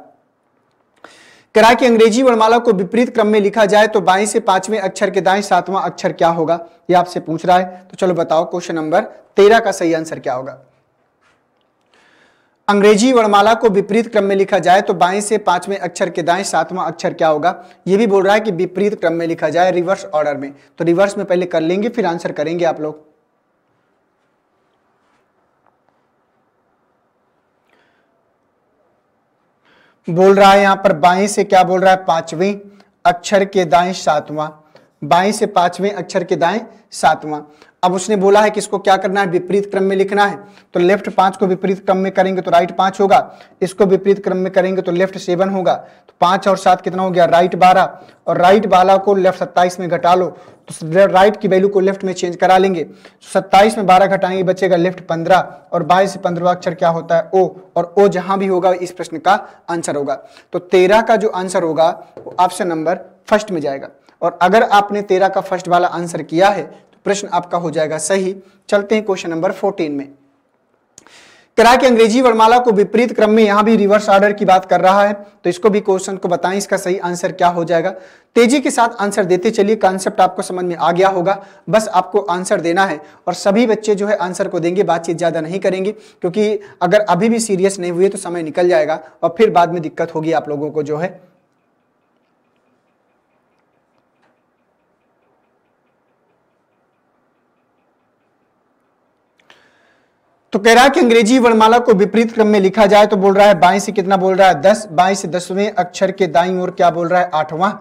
करा कि अंग्रेजी वर्णमाला को विपरीत क्रम में लिखा जाए तो बाई से पांचवें अक्षर के दाएं सातवां अक्षर क्या होगा ये आपसे पूछ रहा है तो चलो बताओ क्वेश्चन नंबर तेरह का सही आंसर क्या होगा अंग्रेजी वर्णमाला को विपरीत क्रम में लिखा जाए तो बाएं से पांचवें अक्षर के दाएं सातवां अक्षर क्या होगा यह भी बोल रहा है कि विपरीत क्रम में लिखा जाए रिवर्स ऑर्डर में तो रिवर्स में पहले कर लेंगे फिर आंसर करेंगे आप लोग बोल रहा है यहां पर बाई से क्या बोल रहा है पांचवी अक्षर के दाएं सातवां बाएं से पांचवें अक्षर के दाएं सातवां अब उसने बोला है कि इसको क्या करना है विपरीत क्रम में लिखना है तो लेफ्ट पांच को विपरीत क्रम में करेंगे तो राइट पांच होगा इसको विपरीत क्रम में करेंगे तो लेफ्ट सेवन होगा तो पांच और सात कितना हो गया राइट बारह और राइट बारह को लेफ्ट सत्ताईस में घटा लो तो राइट की वैल्यू को लेफ्ट में चेंज करा लेंगे तो सत्ताईस में बारह घटाएंगे बचेगा लेफ्ट पंद्रह और बाईस से पंद्रह अक्षर क्या होता है ओ और ओ जहां भी होगा इस प्रश्न का आंसर होगा तो तेरह का जो आंसर होगा वो ऑप्शन नंबर फर्स्ट में जाएगा और अगर आपने तेरह का फर्स्ट वाला आंसर किया है तो प्रश्न आपका हो जाएगा सही चलते हैं क्वेश्चन नंबर फोर्टीन में करा के अंग्रेजी वर्माला को विपरीत क्रम में यहां भी रिवर्स ऑर्डर की बात कर रहा है तो इसको भी क्वेश्चन को बताएं इसका सही आंसर क्या हो जाएगा तेजी के साथ आंसर देते चलिए कॉन्सेप्ट आपको समझ में आ गया होगा बस आपको आंसर देना है और सभी बच्चे जो है आंसर को देंगे बातचीत ज्यादा नहीं करेंगे क्योंकि अगर अभी भी सीरियस नहीं हुए तो समय निकल जाएगा और फिर बाद में दिक्कत होगी आप लोगों को जो है तो कह रहा है कि अंग्रेजी वर्णमाला को विपरीत क्रम में लिखा जाए तो बोल रहा है बाई से कितना बोल रहा है दस बाई से दसवें अक्षर के दाई और क्या बोल रहा है आठवां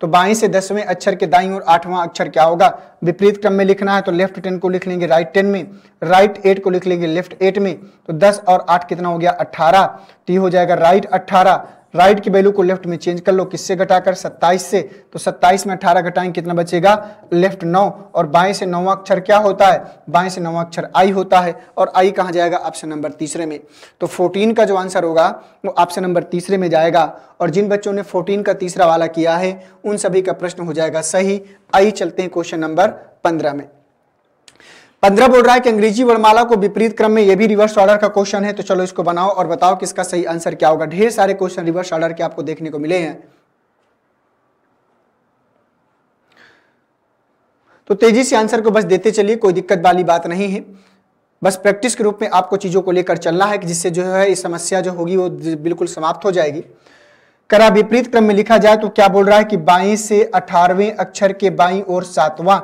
तो बाई से दसवें अक्षर के दाई और आठवां अक्षर क्या होगा विपरीत क्रम में लिखना है तो लेफ्ट टेन को लिख लेंगे राइट टेन में राइट एट को लिख लेंगे लेफ्ट एट में तो दस और आठ कितना हो गया अट्ठारह तो ये हो जाएगा राइट अट्ठारह राइट की वैल्यू को लेफ्ट में चेंज कर लो किससे घटाकर 27 से तो 27 में 18 घटाएं कितना बचेगा लेफ्ट 9 और बाएं से नौवा अक्षर क्या होता है बाएं से नौवा अक्षर आई होता है और आई कहाँ जाएगा ऑप्शन नंबर तीसरे में तो 14 का जो आंसर होगा वो ऑप्शन नंबर तीसरे में जाएगा और जिन बच्चों ने फोर्टीन का तीसरा वाला किया है उन सभी का प्रश्न हो जाएगा सही आई चलते हैं क्वेश्चन नंबर पंद्रह में पंद्रह बोल रहा है कि अंग्रेजी वर्णमाला को विपरीत क्रम में यह भी रिवर्स ऑर्डर का क्वेश्चन है तो चलो इसको बनाओ और बताओ कि इसका सही आंसर क्या होगा ढेर सारे क्वेश्चन रिवर्स ऑर्डर के आपको देखने को मिले हैं तो तेजी से आंसर को बस देते चलिए कोई दिक्कत वाली बात नहीं है बस प्रैक्टिस के रूप में आपको चीज़ों को लेकर चलना है कि जिससे जो है ये समस्या जो होगी वो बिल्कुल समाप्त हो जाएगी करा विपरीत क्रम में लिखा जाए तो क्या बोल रहा है कि बाई से अठारहवें अक्षर के बाई और सातवां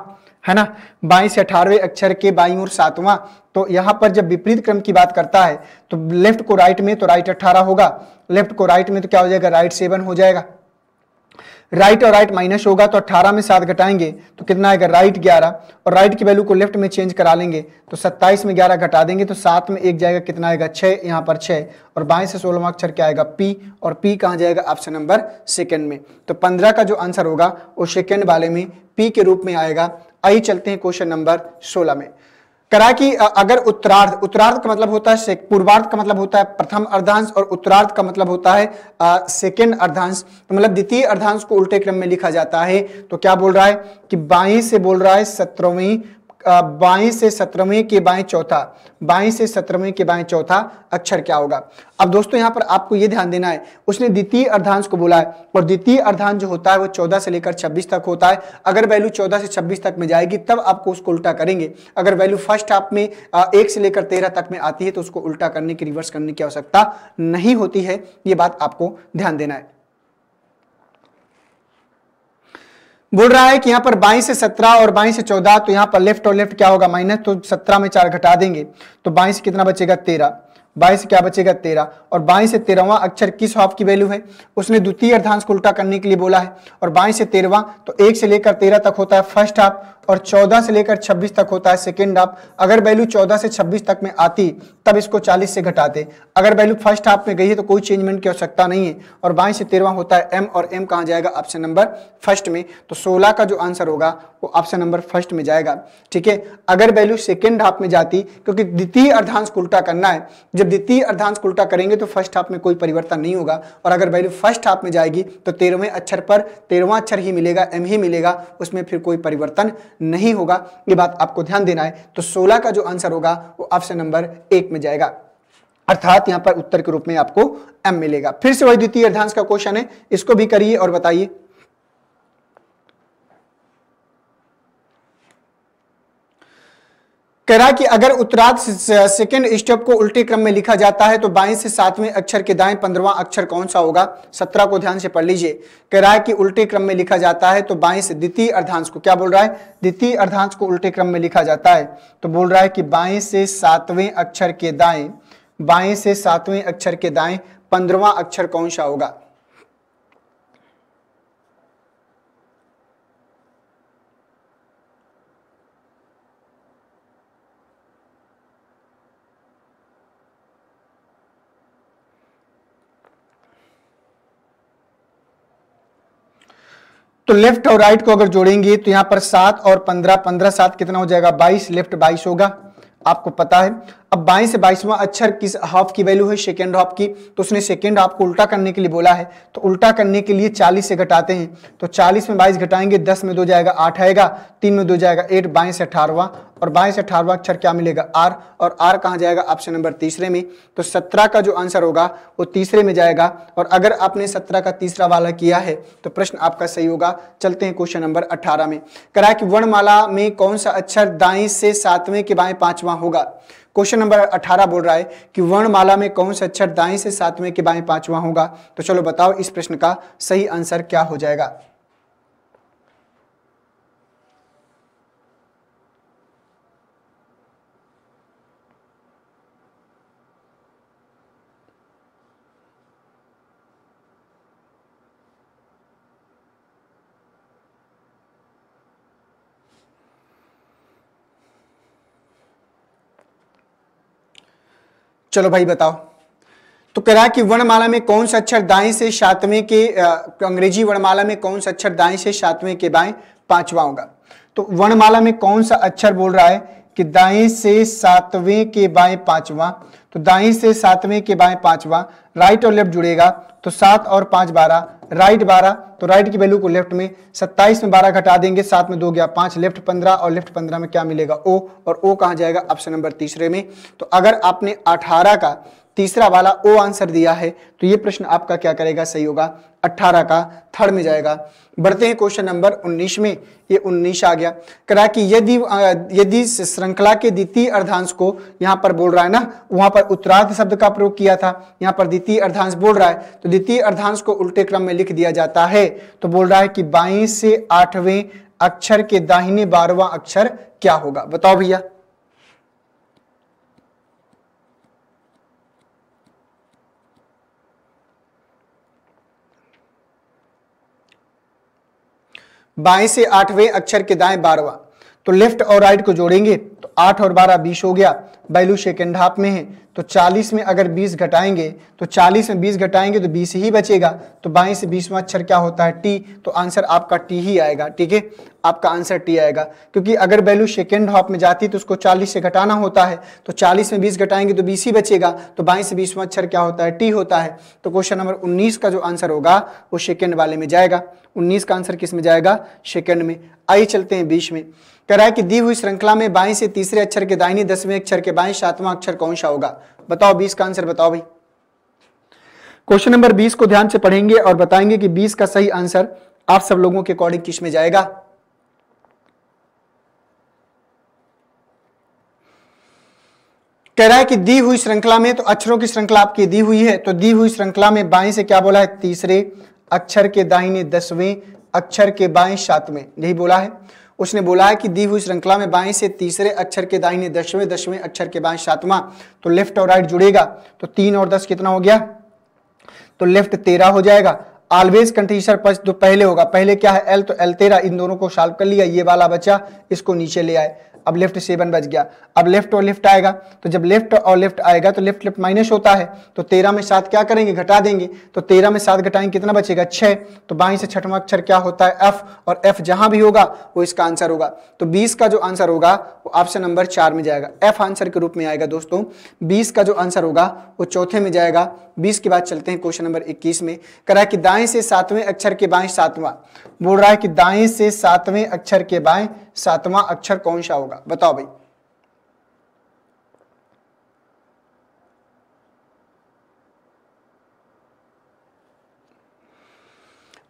है ना बाई से अठारहवें अक्षर के बाई और सातवां तो यहाँ पर जब विपरीत क्रम की बात करता है तो लेफ्ट को राइट में तो राइट अट्ठारह होगा लेफ्ट को राइट में तो क्या हो जाएगा राइट सेवन हो जाएगा राइट और राइट माइनस होगा तो 18 में सात घटाएंगे तो कितना आएगा राइट ग्यारह और राइट की वैल्यू को लेफ्ट में चेंज करा लेंगे तो सत्ताईस में ग्यारह घटा देंगे तो सात में एक जाएगा कितना आएगा छह यहाँ पर छह और बाईस से सोलह अक्षर क्या आएगा पी और पी कहा जाएगा ऑप्शन नंबर सेकेंड में तो पंद्रह का जो आंसर होगा वो सेकेंड वाले में पी के रूप में आएगा आइए चलते हैं क्वेश्चन नंबर सोलह में करा कि अगर उत्तरार्ध उत्तरार्ध का मतलब होता है पूर्वार्ध का मतलब होता है प्रथम अर्धांश और उत्तरार्ध का मतलब होता है सेकेंड अर्धांश तो मतलब द्वितीय अर्धांश को उल्टे क्रम में लिखा जाता है तो क्या बोल रहा है कि बाई से बोल रहा है सत्रहवीं बाई से सत्रहवें के बाएं चौथा बाई से सत्रहवें के बाएं चौथा अक्षर क्या होगा अब दोस्तों यहां पर आपको यह ध्यान देना है उसने द्वितीय अर्धांश को बोला है और द्वितीय अर्धांश जो होता है वो चौदह से लेकर छब्बीस तक होता है अगर वैल्यू चौदह से छब्बीस तक में जाएगी तब आपको उसको उल्टा करेंगे अगर वैल्यू फर्स्ट हाफ में एक से लेकर तेरह तक में आती है तो उसको उल्टा करने की रिवर्स करने की आवश्यकता नहीं होती है ये बात आपको ध्यान देना है बोल रहा है कि यहाँ पर बाई से सत्रह और बाई से चौदह तो यहाँ पर लेफ्ट और लेफ्ट क्या होगा माइनस तो सत्रह में चार घटा देंगे तो बाई से कितना बचेगा तेरह बाईस से क्या बचेगा तेरह और बाईस से तेरहवा अक्षर किस हाफ की वैल्यू है उसने द्वितीय अर्धांश को उल्टा करने के लिए बोला है और बाईस से तेरहवा तो एक से लेकर तेरह तक होता है फर्स्ट हाफ और 14 से लेकर 26 तक होता है सेकेंड हाफ अगर वैल्यू 14 से 26 तक में आती तब इसको 40 से घटाते अगर वैल्यू फर्स्ट हाफ में गई है तो कोई चेंजमेंट की आवश्यकता नहीं है और बाईस से तेरवा होता है एम और एम कहाँ जाएगा ऑप्शन नंबर फर्स्ट में तो सोलह का जो आंसर होगा वो ऑप्शन नंबर फर्स्ट में जाएगा ठीक है अगर वैल्यू सेकेंड हाफ में जाती क्योंकि द्वितीय अर्धांश को उल्टा करना है जब द्वितीय अर्धांश को उल्टा करेंगे तो फर्स्ट हाफ में कोई परिवर्तन नहीं होगा और अगर वैल्यू फर्स्ट हाफ में जाएगी तो तेरहवें अक्षर पर तेरहवा अक्षर ही मिलेगा एम ही मिलेगा उसमें फिर कोई परिवर्तन नहीं होगा ये बात आपको ध्यान देना है तो सोलह का जो आंसर होगा वो ऑप्शन नंबर एक में जाएगा अर्थात यहां पर उत्तर के रूप में आपको एम मिलेगा फिर से वही द्वितीय अर्धांश का क्वेश्चन है इसको भी करिए और बताइए कह रहा कि अगर उत्तरार्ध सेकेंड स्टेप को उल्टे क्रम में लिखा जाता है तो बाईं से सातवें अक्षर के दाएं पंद्रवा अक्षर कौन सा होगा सत्रह को ध्यान से पढ़ लीजिए कह रहा है कि उल्टे क्रम में लिखा जाता है तो बाईं से द्वितीय अर्धांश को क्या बोल रहा है द्वितीय अर्धांश को उल्टे क्रम में लिखा जाता है तो बोल रहा है कि बाई से सातवें अक्षर के दाएं बाई से सातवें अक्षर के दाएं पंद्रवा अक्षर कौन सा होगा तो लेफ्ट और राइट को अगर जोड़ेंगे तो यहां पर सात और पंद्रह पंद्रह सात कितना हो जाएगा बाईस लेफ्ट बाईस होगा आपको पता है अब बाएं से बाईसवां अक्षर किस हाफ की वैल्यू है सेकेंड हाफ की तो उसने सेकेंड हाफ को उल्टा करने के लिए बोला है तो उल्टा करने के लिए चालीस से घटाते हैं तो चालीस में बाईस घटाएंगे दस में दो जाएगा आठ आएगा तीन में दो जाएगा एट बाएं से अठारहवा और बाएं से अठारहवा अक्षर क्या मिलेगा आर और आर कहाँ जाएगा ऑप्शन नंबर तीसरे में तो सत्रह का जो आंसर होगा वो तीसरे में जाएगा और अगर आपने सत्रह का तीसरा वाला किया है तो प्रश्न आपका सही होगा चलते हैं क्वेश्चन नंबर अठारह में करा कि वर्णमाला में कौन सा अक्षर दाई से सातवें के बाएं पांचवा होगा क्वेश्चन नंबर अठारह बोल रहा है कि वर्णमाला में कौन सा अक्षर दाएं से सातवें के बाएं पांचवा होगा तो चलो बताओ इस प्रश्न का सही आंसर क्या हो जाएगा चलो भाई बताओ तो कह रहा है कि वर्णमाला में कौन सा अक्षर दाएं से सातवें के अंग्रेजी वर्णमाला में कौन सा अक्षर दाएं से सातवें के बाएं पांचवा होगा तो वर्णमाला में कौन सा अक्षर बोल रहा है कि दाएं से सातवें के बाएं पांचवा तो दाएं से सातवें के बाएं पांचवा राइट और लेफ्ट जुड़ेगा तो सात और पांच बारह राइट बारह तो राइट की वैल्यू को लेफ्ट में सत्ताईस में बारह घटा देंगे सात में दो गया पांच लेफ्ट पंद्रह और लेफ्ट पंद्रह में क्या मिलेगा ओ और ओ कहा जाएगा ऑप्शन नंबर तीसरे में तो अगर आपने अठारह का तीसरा वाला ओ आंसर दिया है तो ये प्रश्न आपका क्या करेगा सही होगा 18 का थर्ड में जाएगा बढ़ते हैं क्वेश्चन नंबर 19 में ये 19 आ गया करा कि यदि यदि श्रृंखला के द्वितीय अर्धांश को यहाँ पर बोल रहा है ना वहां पर उत्तरार्ध शब्द का प्रयोग किया था यहाँ पर द्वितीय अर्धांश बोल रहा है तो द्वितीय अर्धांश को उल्टे क्रम में लिख दिया जाता है तो बोल रहा है कि बाई से आठवें अक्षर के दाहिने बारवा अक्षर क्या होगा बताओ भैया बाएं से आठवें अक्षर के दाएं बारवा तो लेफ्ट और राइट को जोड़ेंगे तो आठ और बारह बीस हो गया बैलू सेकेंड हाफ में है तो चालीस में अगर बीस घटाएंगे तो चालीस में बीस घटाएंगे तो बीस ही बचेगा तो बाईस से बीसवा अक्षर क्या होता है टी तो आंसर आपका टी ही आएगा ठीक है आपका आंसर टी आएगा क्योंकि अगर वैल्यू सेकेंड हाफ में जाती तो उसको चालीस से घटाना होता है तो चालीस में बीस घटाएंगे तो बीस ही बचेगा तो बाईस से बीसवा अक्षर क्या होता है टी होता है तो क्वेश्चन नंबर उन्नीस का जो आंसर होगा वो सेकेंड वाले में जाएगा उन्नीस का आंसर किस में जाएगा सेकेंड में आइए चलते हैं बीस में कह रहा है कि दी हुई श्रृंखला में बाई से तीसरे अक्षर के दाहिनी दसवें अक्षर के बाई सातवां अक्षर कौन सा होगा बताओ बीस का आंसर बताओ भाई क्वेश्चन नंबर बीस को ध्यान से पढ़ेंगे और बताएंगे कि बीस का सही आंसर आप सब लोगों के अकॉर्डिंग किस में जाएगा कह रहा है कि दी हुई श्रृंखला में तो अक्षरों की श्रृंखला आपकी दी हुई है तो दी हुई श्रृंखला में बाएं से क्या बोला है तीसरे अक्षर के दाहिने दसवें अक्षर के बाएं सातवें यही बोला है उसने बोला है कि दी हुई श्रृंखला में बाएं से तीसरे अक्षर के दाहिने दसवें दसवें अक्षर के बाएं सातवां तो लेफ्ट और राइट जुड़ेगा तो तीन और दस कितना हो गया तो लेफ्ट तेरह हो जाएगा ऑलवेज कंटीशर पच तो पहले होगा पहले क्या है एल तो एल तेरह इन दोनों को सॉल्व कर लिया ये वाला बच्चा इसको नीचे ले आए अब लेफ्ट सेवन बच गया अब लेफ्ट और लेफ्ट आएगा तो जब लेफ्ट और लेफ्ट आएगा तो लेफ्ट लेफ्ट माइनस होता है तो तेरह में सात क्या करेंगे घटा देंगे तो तेरह में सात घटाएंगे कितना बचेगा छः तो बाई से छठवा अक्षर क्या होता है एफ और एफ जहां भी होगा वो इसका आंसर होगा तो बीस का जो आंसर होगा वो ऑप्शन नंबर चार में जाएगा एफ आंसर के रूप में आएगा दोस्तों बीस का जो आंसर होगा वो चौथे में जाएगा बीस के बाद चलते हैं क्वेश्चन नंबर इक्कीस में करा कि दाएं से सातवें अक्षर के बाएं सातवां बोल रहा है कि दाएं से सातवें अक्षर के बाएं सातवां अक्षर कौन सा होगा होगा बताओ भाई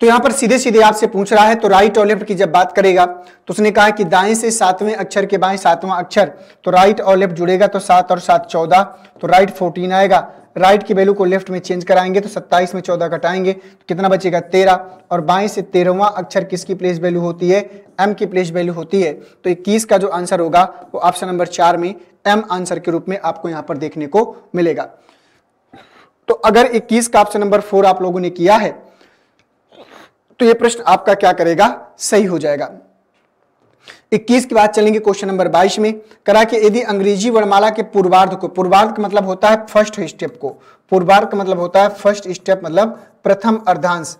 तो यहां पर सीधे सीधे आपसे पूछ रहा है तो राइट और लेफ्ट की जब बात करेगा तो उसने कहा कि दाएं से सातवें अक्षर के बाएं सातवां अक्षर तो राइट और लेफ्ट जुड़ेगा तो सात और सात चौदह तो राइट फोर्टीन आएगा राइट की वैल्यू को लेफ्ट में चेंज कराएंगे तो 27 में 14 कटाएंगे तो कितना बचेगा 13 और बाएं से तेरहवा अक्षर किसकी प्लेस वैल्यू होती है एम की प्लेस वैल्यू होती है तो 21 का जो आंसर होगा वो ऑप्शन नंबर चार में एम आंसर के रूप में आपको यहां पर देखने को मिलेगा तो अगर इक्कीस का ऑप्शन नंबर फोर आप लोगों ने किया है तो ये प्रश्न आपका क्या करेगा सही हो जाएगा इक्कीस के बाद चलेंगे क्वेश्चन नंबर बाईस में करा कि यदि अंग्रेजी वर्णमाला के पूर्वार्ध को पूर्वार्ध का मतलब होता है फर्स्ट स्टेप को पूर्वार्ध का मतलब होता है फर्स्ट स्टेप मतलब प्रथम अर्धांश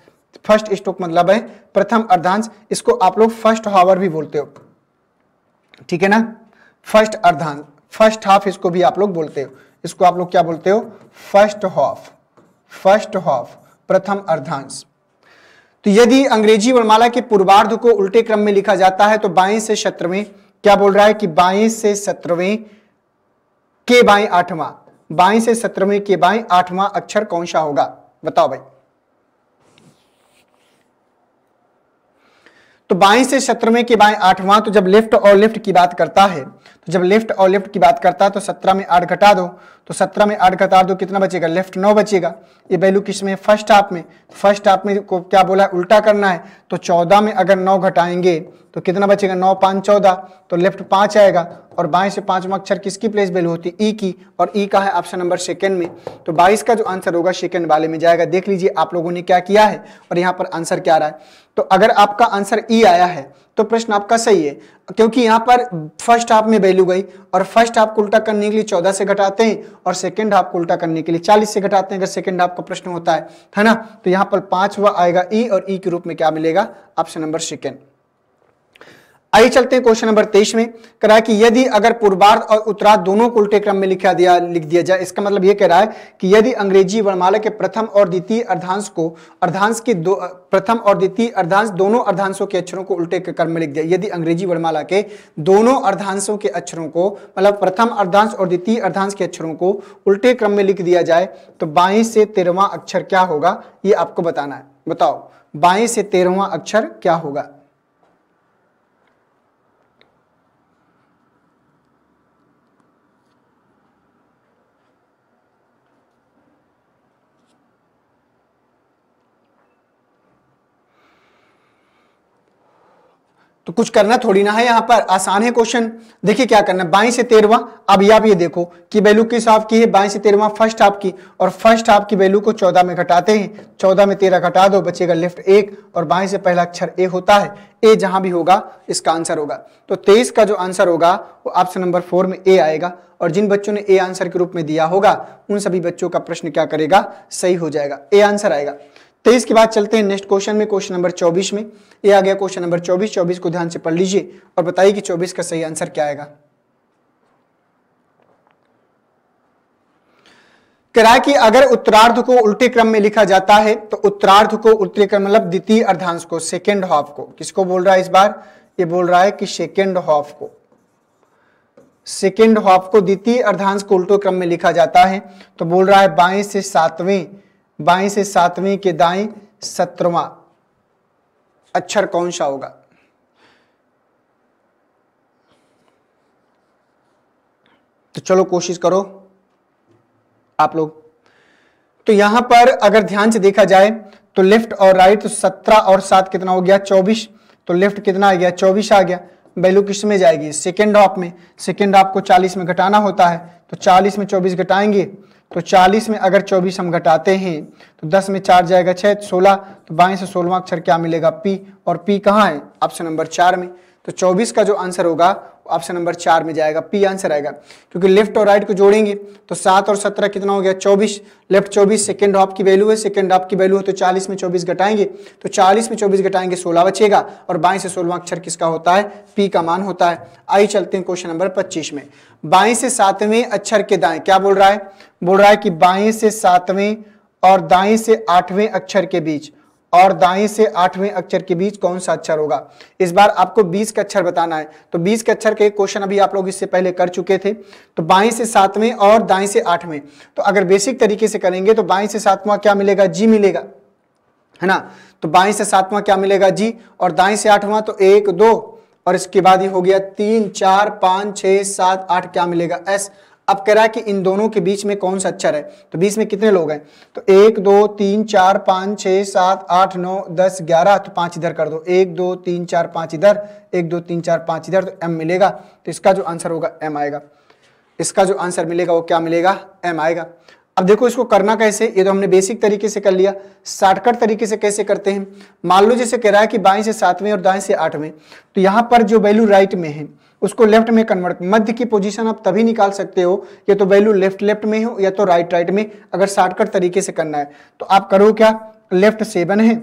फर्स्ट स्टोक मतलब है प्रथम अर्धांश इसको आप लोग फर्स्ट हावर भी बोलते हो ठीक है ना फर्स्ट अर्धांश फर्स्ट हाफ इसको भी आप लोग बोलते हो इसको आप लोग क्या बोलते हो फर्स्ट हाफ फर्स्ट हाफ प्रथम अर्धांश तो यदि अंग्रेजी वर्णमाला के पूर्वार्ध को उल्टे क्रम में लिखा जाता है तो बाएं से सत्रहवें क्या बोल रहा है कि बाएं से सत्रहवें के बाएं आठवां बाई से सत्रहवें के बाई आठवां अक्षर कौन सा होगा बताओ भाई तो बाएं से सत्रहवें के बाएं आठवां तो जब लेफ्ट और लेफ्ट की बात करता है तो जब लेफ्ट और लेफ्ट की बात करता है तो सत्रह में आठ घटा दो तो सत्रह में आठ घटा दो कितना बचेगा लेफ्ट नौ बचेगा ये वैल्यू किस में फर्स्ट हाफ में फर्स्ट हाफ में को क्या बोला है उल्टा करना है तो चौदह में अगर नौ घटाएंगे तो कितना बचेगा नौ पाँच चौदह तो लेफ्ट पाँच आएगा और बाईस से पाँचवा अक्षर किसकी प्लेस वैल्यू होती है ई e की और ई e का है ऑप्शन नंबर सेकेंड में तो बाईस का जो आंसर होगा सेकेंड वाले में जाएगा देख लीजिए आप लोगों ने क्या किया है और यहाँ पर आंसर क्या रहा है तो अगर आपका आंसर ई e आया है तो प्रश्न आपका सही है क्योंकि यहाँ पर फर्स्ट हाफ में वैल्यू गई और फर्स्ट हाफ को उल्टा करने के लिए चौदह से घटाते हैं और सेकंड हाफ को उल्टा करने के लिए चालीस से घटाते हैं अगर सेकंड हाफ का प्रश्न होता है है ना तो यहाँ पर पांचवा आएगा ई e और ई e के रूप में क्या मिलेगा ऑप्शन नंबर सेकेंड आइए चलते हैं क्वेश्चन नंबर तेईस में है कि यदि अगर पूर्वार्ध और उत्तरार्ध दोनों को उल्टे क्रम में लिखा दिया लिख दिया जाए इसका मतलब यह कह रहा है कि यदि अंग्रेजी वर्णमाला के प्रथम और द्वितीय अर्धांश को अर्धांश के दो प्रथम और द्वितीय अर्धांश दोनों अर्धांशों के अक्षरों को उल्टे क्रम में लिख दिया यदि अंग्रेजी वर्णमाला के दोनों अर्धांशों के अक्षरों को मतलब प्रथम अर्धांश और द्वितीय अर्धांश के अक्षरों को उल्टे क्रम में लिख दिया जाए तो बाई से तेरहवा अक्षर क्या होगा ये आपको बताना है बताओ बाई से तेरहवा अक्षर क्या होगा तो कुछ करना थोड़ी ना है यहाँ पर आसान है क्वेश्चन देखिए क्या करना है बाई से तेरवा अब आप ये देखो कि वैल्यू किस हाफ की है बाई से तेरवा फर्स्ट हाफ की और फर्स्ट हाफ की वैल्यू को चौदह में घटाते हैं चौदह में तेरह घटा दो बचेगा लेफ्ट एक और बाई से पहला अक्षर ए होता है ए जहां भी होगा इसका आंसर होगा तो तेईस का जो आंसर होगा वो ऑप्शन नंबर फोर में ए आएगा और जिन बच्चों ने ए आंसर के रूप में दिया होगा उन सभी बच्चों का प्रश्न क्या करेगा सही हो जाएगा ए आंसर आएगा तेईस के बाद चलते हैं नेक्स्ट क्वेश्चन में क्वेश्चन नंबर चौबीस में ये आ गया क्वेश्चन नंबर चौबीस चौबीस को ध्यान से पढ़ लीजिए और बताइए कि चौबीस का सही आंसर क्या आएगा कराए कि अगर उत्तरार्ध को उल्टे क्रम में लिखा जाता है तो उत्तरार्ध को उल्टे क्रम मतलब द्वितीय अर्धांश को सेकेंड हाफ को किसको बोल रहा है इस बार ये बोल रहा है कि सेकेंड हाफ को सेकेंड हाफ को द्वितीय अर्धांश को उल्टे क्रम में लिखा जाता है तो बोल रहा है बाएं से सातवें बाई से सातवीं के दाई सत्रवा अक्षर कौन सा होगा तो चलो कोशिश करो आप लोग तो यहां पर अगर ध्यान से देखा जाए तो लेफ्ट और राइट तो सत्रह और सात कितना हो गया चौबीस तो लेफ्ट कितना आ गया चौबीस आ गया वैल्यू किस में जाएगी सेकेंड हाफ में सेकेंड हाफ को चालीस में घटाना होता है तो चालीस में चौबीस घटाएंगे तो 40 में अगर 24 हम घटाते हैं तो 10 में चार जाएगा छः सोलह तो बाईस से सोलवा अक्षर क्या मिलेगा पी और पी कहाँ है ऑप्शन नंबर चार में तो 24 का जो आंसर होगा ऑप्शन नंबर चार में जाएगा पी आंसर आएगा क्योंकि लेफ्ट और राइट को जोड़ेंगे तो सात और सत्रह कितना हो गया चौबीस लेफ्ट चौबीस सेकंड हाफ की वैल्यू है सेकंड हाफ की वैल्यू है तो चालीस में चौबीस घटाएंगे तो चालीस में चौबीस घटाएंगे सोलह बचेगा और बाईं से सोलवा अक्षर किसका होता है पी का मान होता है आई चलते हैं क्वेश्चन नंबर पच्चीस में बाई से सातवें अक्षर के दाएं क्या बोल रहा है बोल रहा है कि बाई से सातवें और दाएं से आठवें अक्षर के बीच और दाएं से आठवें अक्षर के बीच कौन सा अक्षर होगा इस बार आपको 20 का अक्षर बताना है तो 20 के अक्षर के क्वेश्चन अभी आप लोग इससे पहले कर चुके थे तो बाएं से सातवें और दाएं से आठवें तो अगर बेसिक तरीके से करेंगे तो बाएं से सातवां क्या मिलेगा जी मिलेगा है ना तो बाएं से सातवां क्या मिलेगा जी और दाएं से आठवां तो एक दो और इसके बाद ही हो गया तीन चार पांच छह सात आठ क्या मिलेगा एस अब कह रहा है कि इन दोनों के बीच में कौन सा अच्छा है तो बीच में कितने लोग हैं तो एक दो तीन चार पाँच छः सात आठ नौ दस ग्यारह तो पाँच इधर कर दो एक दो तीन चार पाँच इधर एक दो तीन चार पाँच इधर तो एम मिलेगा तो इसका जो आंसर होगा एम आएगा इसका जो आंसर मिलेगा वो क्या मिलेगा एम आएगा अब देखो इसको करना कैसे ये तो हमने बेसिक तरीके से कर लिया शॉर्टकट तरीके से कैसे करते हैं मान लो जैसे कह रहा है कि बाएं से सातवें और दाएं से आठवें तो यहाँ पर जो वैल्यू राइट में है उसको लेफ्ट में कन्वर्ट मध्य की पोजीशन आप तभी निकाल सकते हो या तो वैल्यू लेफ्ट लेफ्ट में हो या तो राइट राइट में अगर शॉर्टकट तरीके से करना है तो आप करो क्या लेफ्ट सेवन है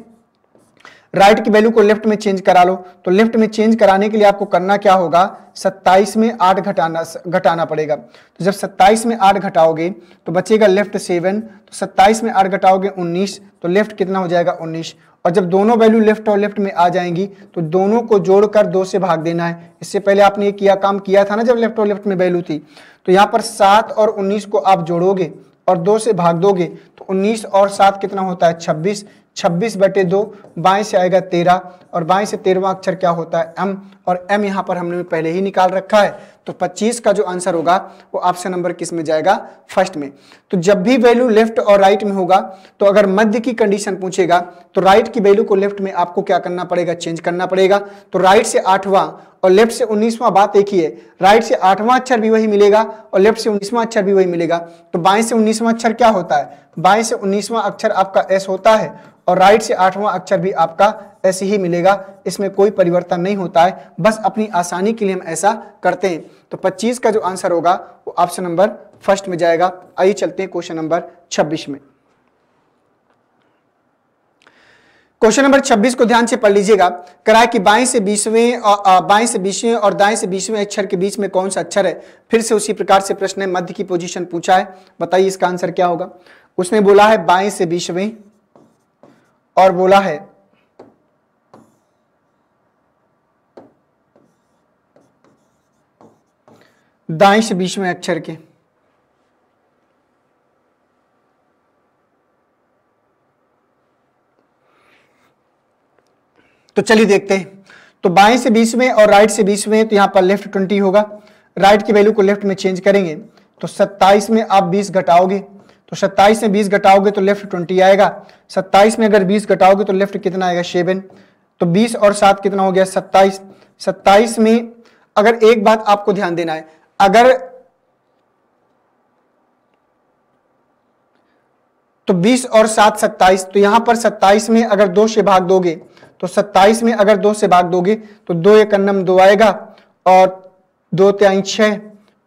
राइट की वैल्यू को लेफ्ट में चेंज करा लो तो लेफ्ट में चेंज कराने के लिए आपको करना क्या होगा 27 में 8 घटाना घटाना पड़ेगा तो जब 27 में 8 घटाओगे तो बचेगा लेफ्ट 7 तो 27 में 8 घटाओगे 19 तो लेफ्ट कितना हो जाएगा 19 और जब दोनों वैल्यू लेफ्ट और लेफ्ट में आ जाएंगी तो दोनों को जोड़कर दो से भाग देना है इससे पहले आपने ये किया काम किया था ना जब लेफ्ट और लेफ्ट में वैल्यू थी तो यहाँ पर सात और उन्नीस को आप जोड़ोगे और दो से भाग दोगे तो उन्नीस और सात कितना होता है छब्बीस छब्बीस बटे दो बाएँ से आएगा तेरह और बाएँ से तेरहवा अक्षर क्या होता है एम और एम यहाँ पर हमने पहले ही निकाल रखा है तो 25 का जो आंसर होगा वो ऑप्शन नंबर किस में जाएगा फर्स्ट में तो जब भी वैल्यू लेफ्ट और राइट में होगा तो अगर मध्य की कंडीशन पूछेगा तो राइट की वैल्यू को लेफ्ट में आपको क्या करना पड़ेगा चेंज करना पड़ेगा तो राइट से आठवां और लेफ्ट से उन्नीसवां बात एक ही है राइट से आठवां अक्षर भी वही मिलेगा और लेफ्ट से उन्नीसवां अक्षर भी वही मिलेगा तो बाएं से उन्नीसवां अक्षर क्या होता है बाएं से उन्नीसवां अक्षर आपका एस होता है और राइट से आठवां अक्षर भी आपका ऐसे ही मिलेगा इसमें कोई परिवर्तन नहीं होता है बस अपनी आसानी के लिए हम ऐसा करते हैं तो 25 का जो आंसर होगा वो ऑप्शन नंबर फर्स्ट में जाएगा आइए चलते हैं क्वेश्चन नंबर 26 में क्वेश्चन नंबर 26 को ध्यान से पढ़ लीजिएगा कराए कि बाएं से बीसवें बाएं से बीसवें और दाएं से बीसवें अक्षर के बीच में कौन सा अक्षर है फिर से उसी प्रकार से प्रश्न है मध्य की पोजीशन पूछा है बताइए इसका आंसर क्या होगा उसने बोला है बाएं से बीसवें और बोला है दाएं से बीच में अक्षर के तो चलिए देखते हैं तो बाएं से बीच में और राइट से बीच में तो यहां पर लेफ्ट ट्वेंटी होगा राइट की वैल्यू को लेफ्ट में चेंज करेंगे तो सत्ताईस में आप बीस घटाओगे तो सत्ताईस में बीस घटाओगे तो लेफ्ट ट्वेंटी आएगा सत्ताईस में अगर बीस घटाओगे तो लेफ्ट कितना आएगा सेवन तो बीस और सात कितना हो गया सत्ताईस सत्ताईस में अगर एक बात आपको ध्यान देना है अगर तो 20 और 7 27 तो यहां पर 27 में अगर दो से भाग दोगे तो 27 में अगर दो से भाग दोगे तो दो एक अन्नम दो आएगा और दो त्याई छह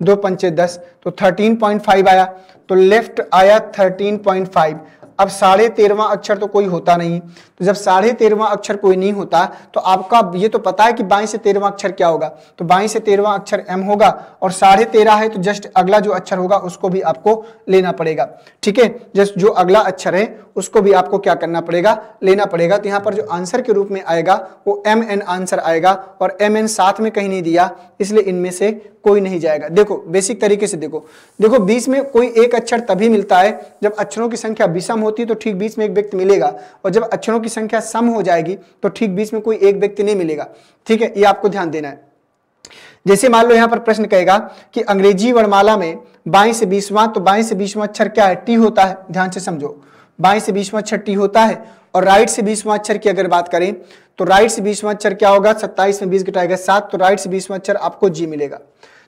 दो पंचे दस तो 13.5 आया तो लेफ्ट आया 13.5 अब साढ़े तेरहवा अक्षर तो कोई होता नहीं तो जब साढ़े तेरहवा अक्षर कोई नहीं होता तो आपका ये तो पता है कि बाईं से तेरहवा अक्षर क्या होगा तो बाईं से तेरहवा अक्षर एम होगा और साढ़े तेरह है तो जस्ट अगला जो अक्षर होगा उसको भी आपको लेना पड़ेगा ठीक है जस्ट जो अगला अक्षर है उसको भी आपको क्या करना पड़ेगा लेना पड़ेगा तो यहाँ पर जो आंसर के रूप में आएगा वो एम एन आंसर आएगा और एम एन साथ में कहीं नहीं दिया इसलिए इनमें से कोई नहीं जाएगा देखो बेसिक तरीके से देखो देखो बीस में कोई एक अक्षर तभी मिलता है जब अक्षरों की संख्या विषम होती है तो ठीक बीस में एक व्यक्ति मिलेगा और जब अक्षरों की संख्या सम हो जाएगी तो ठीक बीस में कोई एक व्यक्ति नहीं मिलेगा ठीक है ये आपको ध्यान देना है जैसे मान लो यहाँ पर प्रश्न कहेगा कि अंग्रेजी वर्णमाला में बाई से बीसवां तो बाई से बीसवां अक्षर क्या है टी होता है ध्यान से समझो बाई से बीसवां अक्षर टी होता है और राइट से बीसवां अक्षर की अगर बात करें तो राइट से बीसवां अक्षर क्या होगा सत्ताईस में बीस घटाएगा सात तो राइट से बीसवां अक्षर आपको जी मिलेगा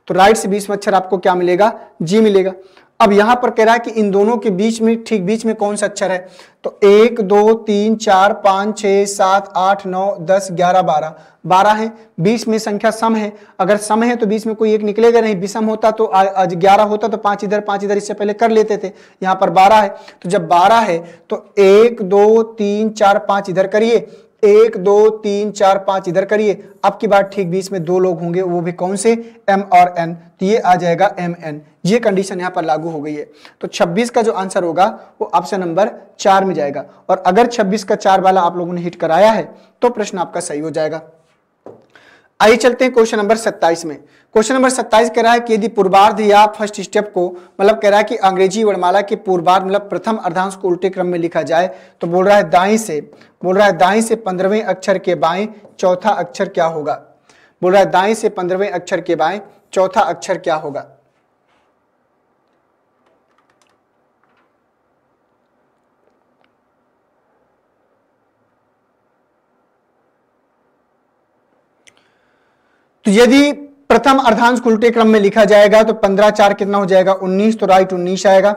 तो राइट से बीच में अक्षर आपको क्या मिलेगा जी मिलेगा अब यहां पर कह रहा है कि इन दोनों के बीच में ठीक बीच में कौन सा अक्षर है तो एक दो तीन चार पांच छह सात आठ नौ दस ग्यारह बारह बारह है बीस में संख्या सम है अगर सम है तो बीस में कोई एक निकलेगा नहीं विषम होता तो ग्यारह होता तो पांच इधर पांच इधर इससे पहले कर लेते थे यहाँ पर बारह है तो जब बारह है तो एक दो तीन चार पांच इधर करिए एक दो तीन चार पांच इधर करिए अब की बात ठीक बीच में दो लोग होंगे वो भी कौन से एम और एन तो ये आ जाएगा एम एन ये कंडीशन यहाँ पर लागू हो गई है तो 26 का जो आंसर होगा वो ऑप्शन नंबर चार में जाएगा और अगर 26 का चार वाला आप लोगों ने हिट कराया है तो प्रश्न आपका सही हो जाएगा आइए चलते हैं क्वेश्चन नंबर 27 में क्वेश्चन नंबर 27 कह रहा है कि यदि पूर्वार्ध या फर्स्ट स्टेप को मतलब कह रहा है कि अंग्रेजी वर्णमाला के पूर्वार्ध मतलब प्रथम अर्धांश को उल्टे क्रम में लिखा जाए तो बोल रहा है दाई से बोल रहा है दाई से पंद्रहवें अक्षर के बाएं चौथा अक्षर क्या होगा बोल रहा है दाई से पंद्रहवें अक्षर के बाएं चौथा अक्षर क्या होगा तो यदि प्रथम अर्धांश उल्टे क्रम में लिखा जाएगा तो पंद्रह चार कितना हो जाएगा उन्नीस तो राइट उन्नीस आएगा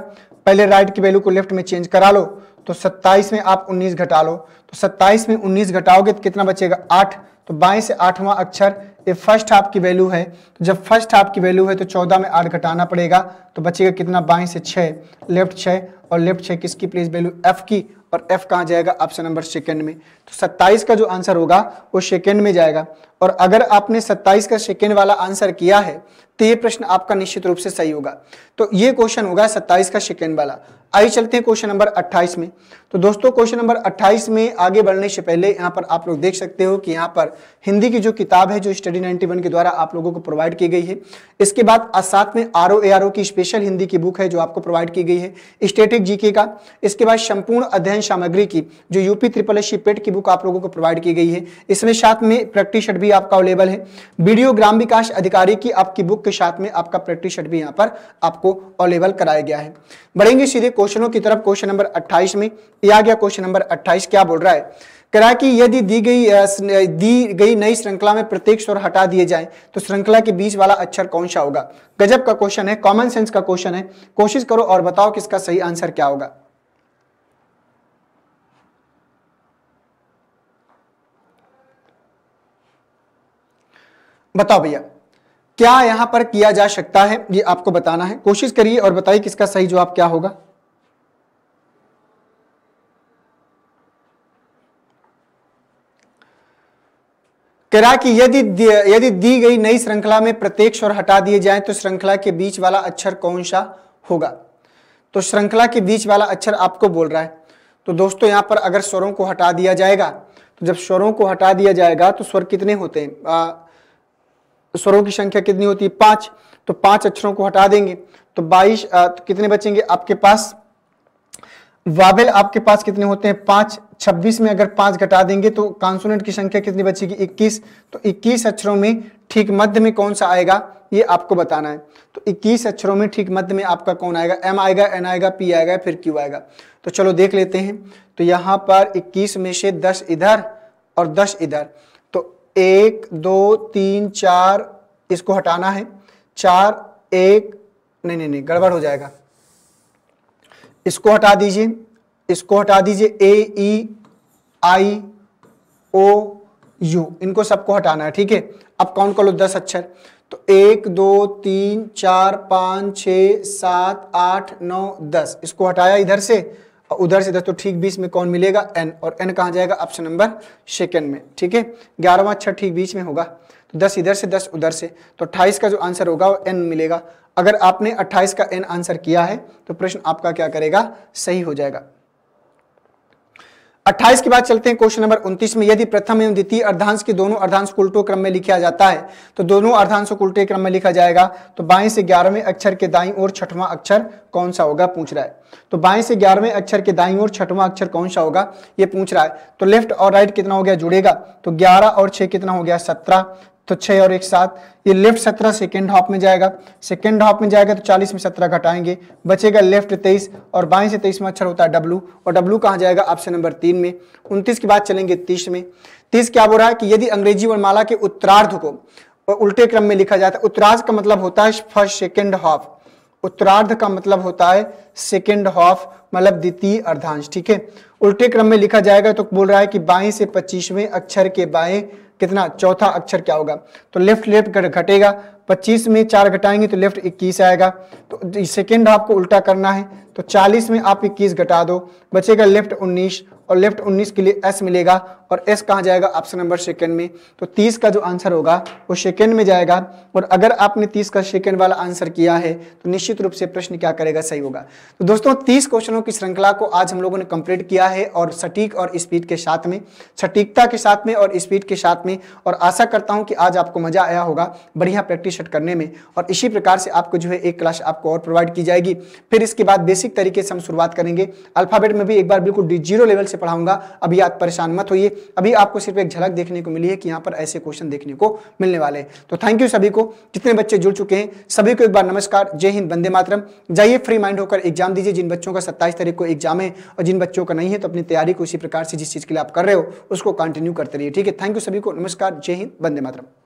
पहले राइट की वैल्यू को लेफ्ट में चेंज करा लो तो सत्ताईस में आप उन्नीस घटा लो तो सत्ताईस में उन्नीस घटाओगे तो कितना बचेगा आठ तो बाईस से आठवां अक्षर ये फर्स्ट हाफ की वैल्यू है तो जब फर्स्ट हाफ की वैल्यू है तो चौदह में आठ घटाना पड़ेगा तो बचेगा कितना बाईस से 6 लेफ्ट 6 और लेफ्ट 6 किसकी प्लेस वैल्यू एफ की और एफ कहाँ जाएगा ऑप्शन नंबर सेकेंड में तो सत्ताईस का जो आंसर होगा वो सेकेंड में जाएगा और अगर आपने सत्ताईस का सेकेंड वाला आंसर किया है तो ये प्रश्न आपका निश्चित रूप से सही होगा तो ये क्वेश्चन होगा सत्ताईस का सेकेंड वाला आइए चलते हैं क्वेश्चन नंबर अट्ठाईस में तो दोस्तों क्वेश्चन नंबर अट्ठाईस में आगे बढ़ने से पहले यहाँ पर आप लोग देख सकते हो कि यहाँ पर हिंदी की जो किताब है जो स्टडी नाइनटी के द्वारा आप लोगों को प्रोवाइड की गई है इसके बाद साथ में आर ओ की स्पेशल हिंदी की बुक है जो आपको प्रोवाइड की गई है स्टेटिक जीके का इसके बाद संपूर्ण अध्ययन सामग्री की जो यूपी ट्रिपल एस पेट की बुक आप लोगों को प्रोवाइड की गई है इसमें साथ में प्रैक्टिस भी आपका अवेलेबल है वीडियो ग्राम विकास अधिकारी की आपकी बुक उसके साथ में आपका प्रैक्टिस शर्ट भी यहाँ पर आपको अवेलेबल कराया गया है बढ़ेंगे सीधे क्वेश्चनों की तरफ क्वेश्चन नंबर अट्ठाईस में यह आ गया क्वेश्चन नंबर अट्ठाईस क्या बोल रहा है करा कि यदि दी गई दी गई नई श्रृंखला में प्रत्येक स्वर हटा दिए जाए तो श्रृंखला के बीच वाला अक्षर कौन सा होगा गजब का क्वेश्चन है कॉमन सेंस का क्वेश्चन है कोशिश करो और बताओ कि इसका सही आंसर क्या होगा बताओ भैया क्या यहां पर किया जा सकता है ये आपको बताना है कोशिश करिए और बताइए किसका सही जवाब क्या होगा कह रहा कि यदि यदि दी गई नई श्रृंखला में प्रत्येक स्वर हटा दिए जाए तो श्रृंखला के बीच वाला अक्षर कौन सा होगा तो श्रृंखला के बीच वाला अक्षर आपको बोल रहा है तो दोस्तों यहां पर अगर स्वरों को हटा दिया जाएगा तो जब स्वरों को हटा दिया जाएगा तो स्वर कितने होते हैं तो स्वरों की संख्या कितनी होती है पांच तो पांच अक्षरों को हटा देंगे तो बाईस तो कितने बचेंगे आपके पास वावेल आपके पास कितने होते हैं पांच छब्बीस में अगर पांच घटा देंगे तो कॉन्सोनेंट की संख्या कितनी बचेगी इक्कीस तो इक्कीस अक्षरों में ठीक मध्य में कौन सा आएगा ये आपको बताना है तो 21 अक्षरों में ठीक मध्य में आपका कौन आएगा एम आएगा एन आएगा पी आएगा फिर क्यू आएगा तो चलो देख लेते हैं तो यहां पर 21 में से 10 इधर और 10 इधर एक दो तीन चार इसको हटाना है चार एक नहीं नहीं नहीं गड़बड़ हो जाएगा इसको हटा दीजिए इसको हटा दीजिए ए ई आई ओ यू इनको सबको हटाना है ठीक है अब काउंट कर लो दस अक्षर तो एक दो तीन चार पाँच छ सात आठ नौ दस इसको हटाया इधर से और उधर से दोस्तों ठीक बीच में कौन मिलेगा एन और एन कहा जाएगा ऑप्शन नंबर सेकेंड में ठीक है ग्यारहवा छः ठीक बीच में होगा तो दस इधर से दस उधर से तो अट्ठाईस का जो आंसर होगा वो एन मिलेगा अगर आपने अट्ठाईस का एन आंसर किया है तो प्रश्न आपका क्या करेगा सही हो जाएगा 28 के बाद चलते हैं क्वेश्चन नंबर 29 में यदि प्रथम एवं द्वितीय अर्धांश के दोनों अर्धांश उल्टो क्रम में लिखा जाता है तो दोनों अर्धांश को उल्टे क्रम में लिखा जाएगा तो बाएं से ग्यारहवें अक्षर के दाई और छठवा अक्षर कौन सा होगा पूछ रहा है तो बाएं से ग्यारहवें अक्षर के दाई और छठवा अक्षर कौन सा होगा ये पूछ रहा है तो लेफ्ट और राइट कितना हो गया जुड़ेगा तो ग्यारह और छह कितना हो गया सत्रह तो छह और एक सात ये लेफ्ट सत्रह सेकेंड हाफ में जाएगा सेकेंड हाफ में जाएगा तो चालीस में सत्रह घटाएंगे बचेगा लेफ्ट तेईस और बाएं से तेईस में अक्षर अच्छा होता है डब्लू और डब्लू कहाँ जाएगा ऑप्शन नंबर तीन में उनतीस के बाद चलेंगे तीस में तीस क्या बोल रहा है कि यदि अंग्रेजी वर्णमाला के उत्तरार्ध को उल्टे क्रम में लिखा जाता है उत्तरार्ध का मतलब होता है फर्स्ट सेकेंड हाफ उत्तरार्ध का मतलब होता है सेकेंड हाफ मतलब द्वितीय अर्धांश ठीक है उल्टे क्रम में लिखा जाएगा तो बोल रहा है कि बाई से पच्चीसवें अक्षर के बाएं कितना चौथा अक्षर क्या होगा तो लेफ्ट लेफ्ट घटेगा 25 में चार घटाएंगे तो लेफ्ट 21 आएगा तो सेकेंड आपको उल्टा करना है तो 40 में आप 21 घटा दो बचेगा लेफ्ट 19 और लेफ्ट 19 के लिए एस मिलेगा और एस कहाँ जाएगा ऑप्शन नंबर सेकेंड में तो 30 का जो आंसर होगा वो सेकेंड में जाएगा और अगर आपने 30 का सेकेंड वाला आंसर किया है तो निश्चित रूप से प्रश्न क्या करेगा सही होगा तो दोस्तों 30 क्वेश्चनों की श्रृंखला को आज हम लोगों ने कंप्लीट किया है और सटीक और स्पीड के साथ में सटीकता के साथ में और स्पीड के साथ में और आशा करता हूँ कि आज आपको मजा आया होगा बढ़िया प्रैक्टिस करने में और इसी प्रकार से आपको जो है एक क्लास आपको और प्रोवाइड की जाएगी फिर इसके बाद बेसिक तरीके से हम शुरुआत करेंगे अल्फाबेट में भी एक बार बिल्कुल जीरो लेवल से पढ़ाऊंगा अभी आप परेशान मत होइए अभी आपको सिर्फ एक झलक देखने को मिली है कि यहाँ पर ऐसे क्वेश्चन देखने को मिलने वाले हैं तो थैंक यू सभी को जितने बच्चे जुड़ चुके हैं सभी को एक बार नमस्कार जय हिंद बंदे मातरम जाइए फ्री माइंड होकर एग्जाम दीजिए जिन बच्चों का सत्ताईस तारीख को एग्जाम है और जिन बच्चों का नहीं है तो अपनी तैयारी को इसी प्रकार से जिस चीज़ के लिए आप कर रहे हो उसको कंटिन्यू करते रहिए ठीक है थैंक यू सभी को नमस्कार जय हिंद बंदे मातरम